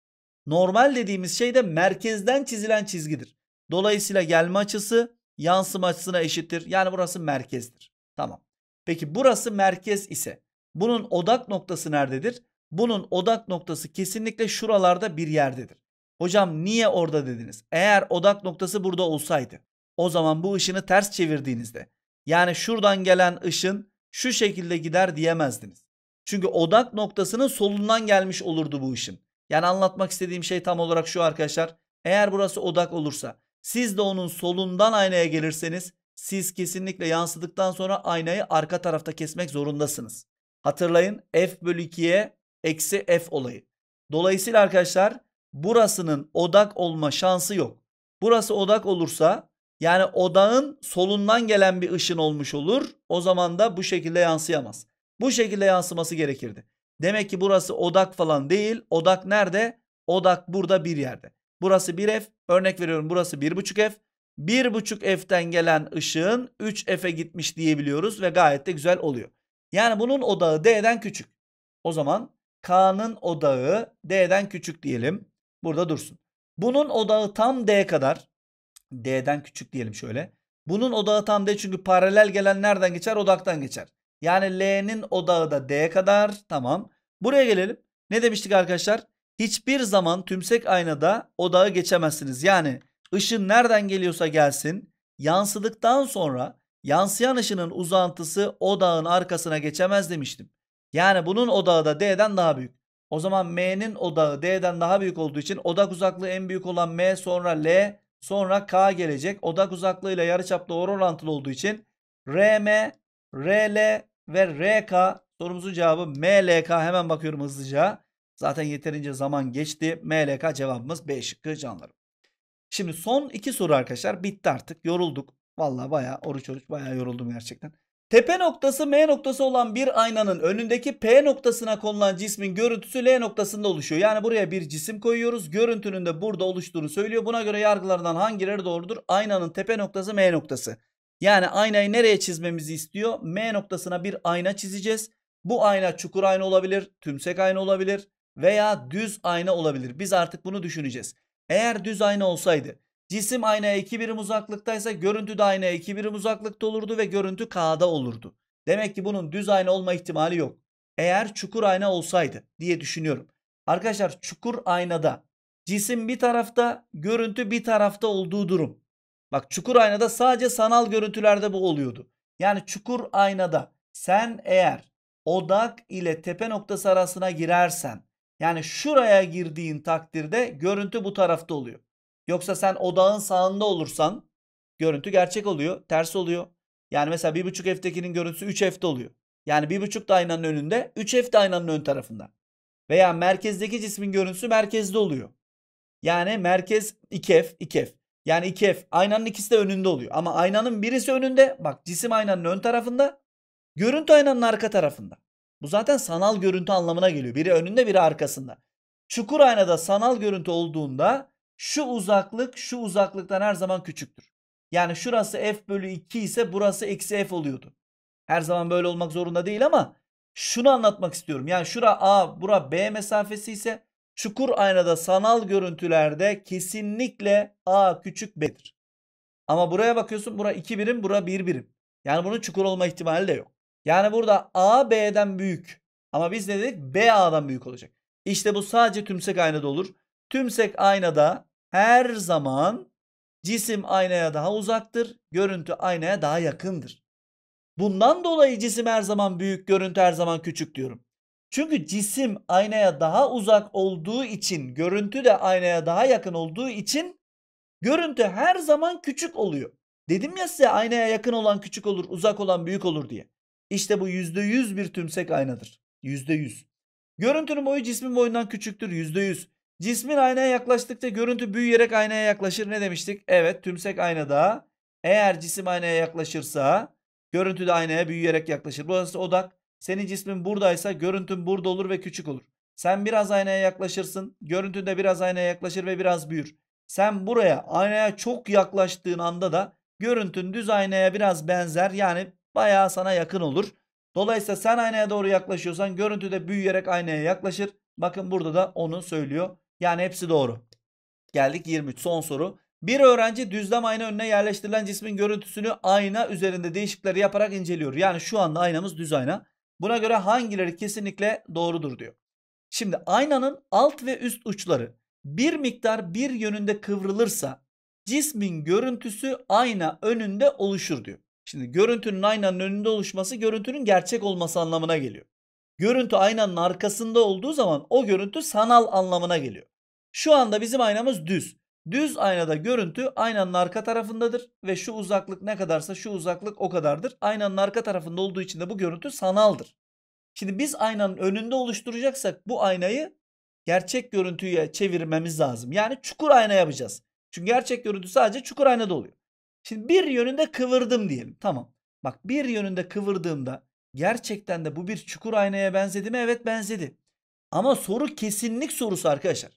Normal dediğimiz şey de merkezden çizilen çizgidir. Dolayısıyla gelme açısı yansıma açısına eşittir. Yani burası merkezdir. Tamam. Peki burası merkez ise bunun odak noktası nerededir? Bunun odak noktası kesinlikle şuralarda bir yerdedir. Hocam niye orada dediniz? Eğer odak noktası burada olsaydı o zaman bu ışını ters çevirdiğinizde yani şuradan gelen ışın şu şekilde gider diyemezdiniz. Çünkü odak noktasının solundan gelmiş olurdu bu ışın. Yani anlatmak istediğim şey tam olarak şu arkadaşlar. Eğer burası odak olursa siz de onun solundan aynaya gelirseniz siz kesinlikle yansıdıktan sonra aynayı arka tarafta kesmek zorundasınız. Hatırlayın f bölü 2'ye eksi f olayı. Dolayısıyla arkadaşlar burasının odak olma şansı yok. Burası odak olursa yani odağın solundan gelen bir ışın olmuş olur. O zaman da bu şekilde yansıyamaz. Bu şekilde yansıması gerekirdi. Demek ki burası odak falan değil. Odak nerede? Odak burada bir yerde. Burası 1 f. Örnek veriyorum burası 1.5 f. 1.5 f'ten gelen ışığın 3 f'e gitmiş diyebiliyoruz ve gayet de güzel oluyor. Yani bunun odağı d'den küçük. O zaman k'nın odağı d'den küçük diyelim. Burada dursun. Bunun odağı tam d kadar. d'den küçük diyelim şöyle. Bunun odağı tam d çünkü paralel gelen nereden geçer? Odaktan geçer. Yani l'nin odağı da d kadar. Tamam. Buraya gelelim. Ne demiştik arkadaşlar? hiçbir zaman tümsek aynada odağı geçemezsiniz. Yani ışın nereden geliyorsa gelsin yansıdıktan sonra yansıyan ışının uzantısı odağın arkasına geçemez demiştim. Yani bunun odağı da D'den daha büyük. O zaman M'nin odağı D'den daha büyük olduğu için odak uzaklığı en büyük olan M sonra L sonra K gelecek. Odak uzaklığıyla yarıçap doğru orantılı olduğu için RM, RL ve RK sorumuzun cevabı MLK hemen bakıyorum hızlıca. Zaten yeterince zaman geçti. MLK cevabımız B şıkkı canlarım. Şimdi son iki soru arkadaşlar. Bitti artık. Yorulduk. Vallahi bayağı oruç oruç bayağı yoruldum gerçekten. Tepe noktası M noktası olan bir aynanın önündeki P noktasına konulan cismin görüntüsü L noktasında oluşuyor. Yani buraya bir cisim koyuyoruz. Görüntünün de burada oluştuğunu söylüyor. Buna göre yargılardan hangileri doğrudur? Aynanın tepe noktası M noktası. Yani aynayı nereye çizmemizi istiyor? M noktasına bir ayna çizeceğiz. Bu ayna çukur ayna olabilir, tümsek ayna olabilir, veya düz ayna olabilir. Biz artık bunu düşüneceğiz. Eğer düz ayna olsaydı cisim aynaya 2 birim uzaklıktaysa görüntü de aynaya 2 birim uzaklıkta olurdu ve görüntü K'da olurdu. Demek ki bunun düz ayna olma ihtimali yok. Eğer çukur ayna olsaydı diye düşünüyorum. Arkadaşlar çukur aynada cisim bir tarafta görüntü bir tarafta olduğu durum. Bak çukur aynada sadece sanal görüntülerde bu oluyordu. Yani çukur aynada sen eğer odak ile tepe noktası arasına girersen yani şuraya girdiğin takdirde görüntü bu tarafta oluyor. Yoksa sen odağın sağında olursan görüntü gerçek oluyor. Ters oluyor. Yani mesela bir buçuk F'tekinin görüntüsü 3 F'te oluyor. Yani bir buçuk da aynanın önünde 3 F de aynanın ön tarafında. Veya merkezdeki cismin görüntüsü merkezde oluyor. Yani merkez 2 F 2 F. Yani 2 F aynanın ikisi de önünde oluyor. Ama aynanın birisi önünde bak cisim aynanın ön tarafında. Görüntü aynanın arka tarafında. Bu zaten sanal görüntü anlamına geliyor. Biri önünde biri arkasında. Çukur aynada sanal görüntü olduğunda şu uzaklık şu uzaklıktan her zaman küçüktür. Yani şurası f bölü 2 ise burası eksi f oluyordu. Her zaman böyle olmak zorunda değil ama şunu anlatmak istiyorum. Yani şura a bura b mesafesi ise çukur aynada sanal görüntülerde kesinlikle a küçük b'dir. Ama buraya bakıyorsun bura 2 birim bura 1 birim. Yani bunun çukur olma ihtimali de yok. Yani burada A B'den büyük. Ama biz ne dedik? B A'dan büyük olacak. İşte bu sadece tümsek aynada olur. Tümsek aynada her zaman cisim aynaya daha uzaktır. Görüntü aynaya daha yakındır. Bundan dolayı cisim her zaman büyük, görüntü her zaman küçük diyorum. Çünkü cisim aynaya daha uzak olduğu için, görüntü de aynaya daha yakın olduğu için görüntü her zaman küçük oluyor. Dedim ya size aynaya yakın olan küçük olur, uzak olan büyük olur diye. İşte bu yüzde yüz bir tümsek aynadır. yüzde yüz. Görüntünün boyu cismin boyundan küçüktür. yüzde yüz. Cismin aynaya yaklaştıkça görüntü büyüyerek aynaya yaklaşır. Ne demiştik? Evet tümsek aynada eğer cisim aynaya yaklaşırsa görüntü de aynaya büyüyerek yaklaşır. Burası odak. Senin cismin buradaysa görüntün burada olur ve küçük olur. Sen biraz aynaya yaklaşırsın. Görüntün de biraz aynaya yaklaşır ve biraz büyür. Sen buraya aynaya çok yaklaştığın anda da görüntün düz aynaya biraz benzer yani bayağı sana yakın olur. Dolayısıyla sen aynaya doğru yaklaşıyorsan görüntü de büyüyerek aynaya yaklaşır. Bakın burada da onu söylüyor. Yani hepsi doğru. Geldik 23 son soru. Bir öğrenci düzlem ayna önüne yerleştirilen cismin görüntüsünü ayna üzerinde değişikleri yaparak inceliyor. Yani şu anda aynamız düz ayna. Buna göre hangileri kesinlikle doğrudur diyor. Şimdi aynanın alt ve üst uçları bir miktar bir yönünde kıvrılırsa cismin görüntüsü ayna önünde oluşur diyor. Şimdi görüntünün aynanın önünde oluşması görüntünün gerçek olması anlamına geliyor. Görüntü aynanın arkasında olduğu zaman o görüntü sanal anlamına geliyor. Şu anda bizim aynamız düz. Düz aynada görüntü aynanın arka tarafındadır ve şu uzaklık ne kadarsa şu uzaklık o kadardır. Aynanın arka tarafında olduğu için de bu görüntü sanaldır. Şimdi biz aynanın önünde oluşturacaksak bu aynayı gerçek görüntüye çevirmemiz lazım. Yani çukur ayna yapacağız. Çünkü gerçek görüntü sadece çukur aynada oluyor. Şimdi bir yönünde kıvırdım diyelim. Tamam. Bak bir yönünde kıvırdığımda gerçekten de bu bir çukur aynaya benzedi mi? Evet benzedi. Ama soru kesinlik sorusu arkadaşlar.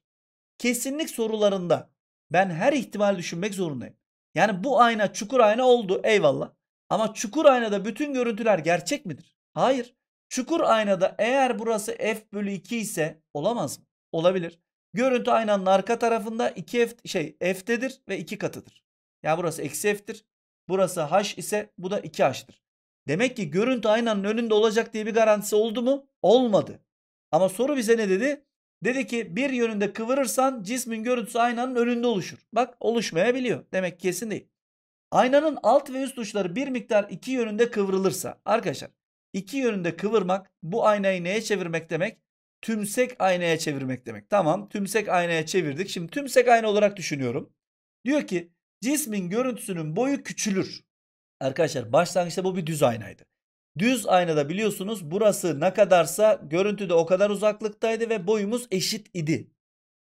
Kesinlik sorularında ben her ihtimal düşünmek zorundayım. Yani bu ayna çukur ayna oldu eyvallah. Ama çukur aynada bütün görüntüler gerçek midir? Hayır. Çukur aynada eğer burası f bölü 2 ise olamaz mı? Olabilir. Görüntü aynanın arka tarafında 2f şey f'tedir ve 2 katıdır. Yani burası eksi f'tir. Burası h ise bu da 2h'tır. Demek ki görüntü aynanın önünde olacak diye bir garantisi oldu mu? Olmadı. Ama soru bize ne dedi? Dedi ki bir yönünde kıvırırsan cismin görüntüsü aynanın önünde oluşur. Bak oluşmayabiliyor. Demek kesin değil. Aynanın alt ve üst uçları bir miktar iki yönünde kıvrılırsa. Arkadaşlar iki yönünde kıvırmak bu aynayı neye çevirmek demek? Tümsek aynaya çevirmek demek. Tamam tümsek aynaya çevirdik. Şimdi tümsek ayna olarak düşünüyorum. Diyor ki cismin görüntüsünün boyu küçülür. Arkadaşlar başlangıçta bu bir düz aynaydı. Düz aynada biliyorsunuz burası ne kadarsa görüntü de o kadar uzaklıktaydı ve boyumuz eşit idi.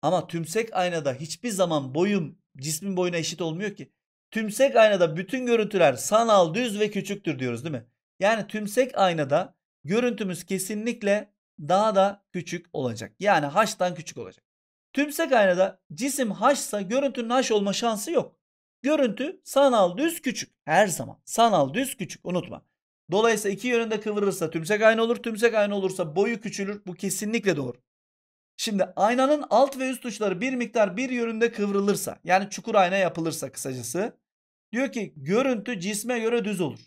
Ama tümsek aynada hiçbir zaman boyum cismin boyuna eşit olmuyor ki. Tümsek aynada bütün görüntüler sanal, düz ve küçüktür diyoruz değil mi? Yani tümsek aynada görüntümüz kesinlikle daha da küçük olacak. Yani haştan küçük olacak. Tümsek aynada cisim haşsa görüntünün haş olma şansı yok. Görüntü sanal düz küçük. Her zaman sanal düz küçük unutma. Dolayısıyla iki yönünde kıvırırsa tümsek aynı olur. Tümsek aynı olursa boyu küçülür. Bu kesinlikle doğru. Şimdi aynanın alt ve üst uçları bir miktar bir yönünde kıvrılırsa yani çukur ayna yapılırsa kısacası diyor ki görüntü cisme göre düz olur.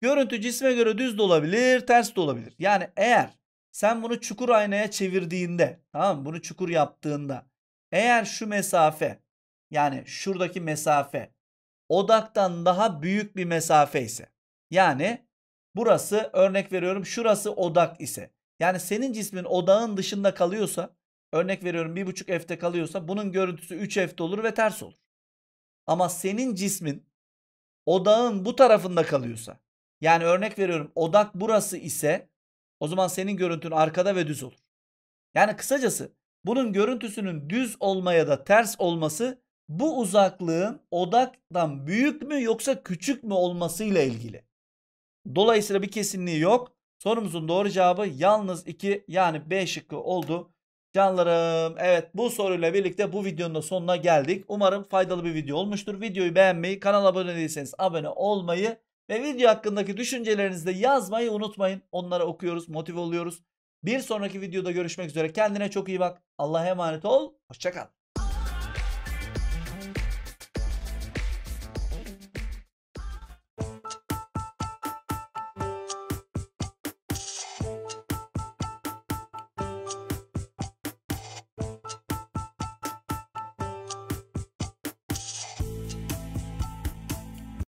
Görüntü cisme göre düz de olabilir ters de olabilir. Yani eğer sen bunu çukur aynaya çevirdiğinde tamam bunu çukur yaptığında eğer şu mesafe yani şuradaki mesafe odaktan daha büyük bir mesafe ise yani burası örnek veriyorum şurası odak ise yani senin cismin odağın dışında kalıyorsa örnek veriyorum 1.5 F'te kalıyorsa bunun görüntüsü 3 F'te olur ve ters olur. Ama senin cismin odağın bu tarafında kalıyorsa yani örnek veriyorum odak burası ise o zaman senin görüntün arkada ve düz olur. Yani kısacası bunun görüntüsünün düz olmaya da ters olması bu uzaklığın odaktan büyük mü yoksa küçük mü olmasıyla ilgili. Dolayısıyla bir kesinliği yok. Sorumuzun doğru cevabı yalnız 2 yani B şıkkı oldu. Canlarım evet bu soruyla birlikte bu videonun da sonuna geldik. Umarım faydalı bir video olmuştur. Videoyu beğenmeyi, kanala abone değilseniz abone olmayı ve video hakkındaki düşüncelerinizi de yazmayı unutmayın. Onlara okuyoruz, motive oluyoruz. Bir sonraki videoda görüşmek üzere. Kendine çok iyi bak. Allah'a emanet ol. Hoşçakal.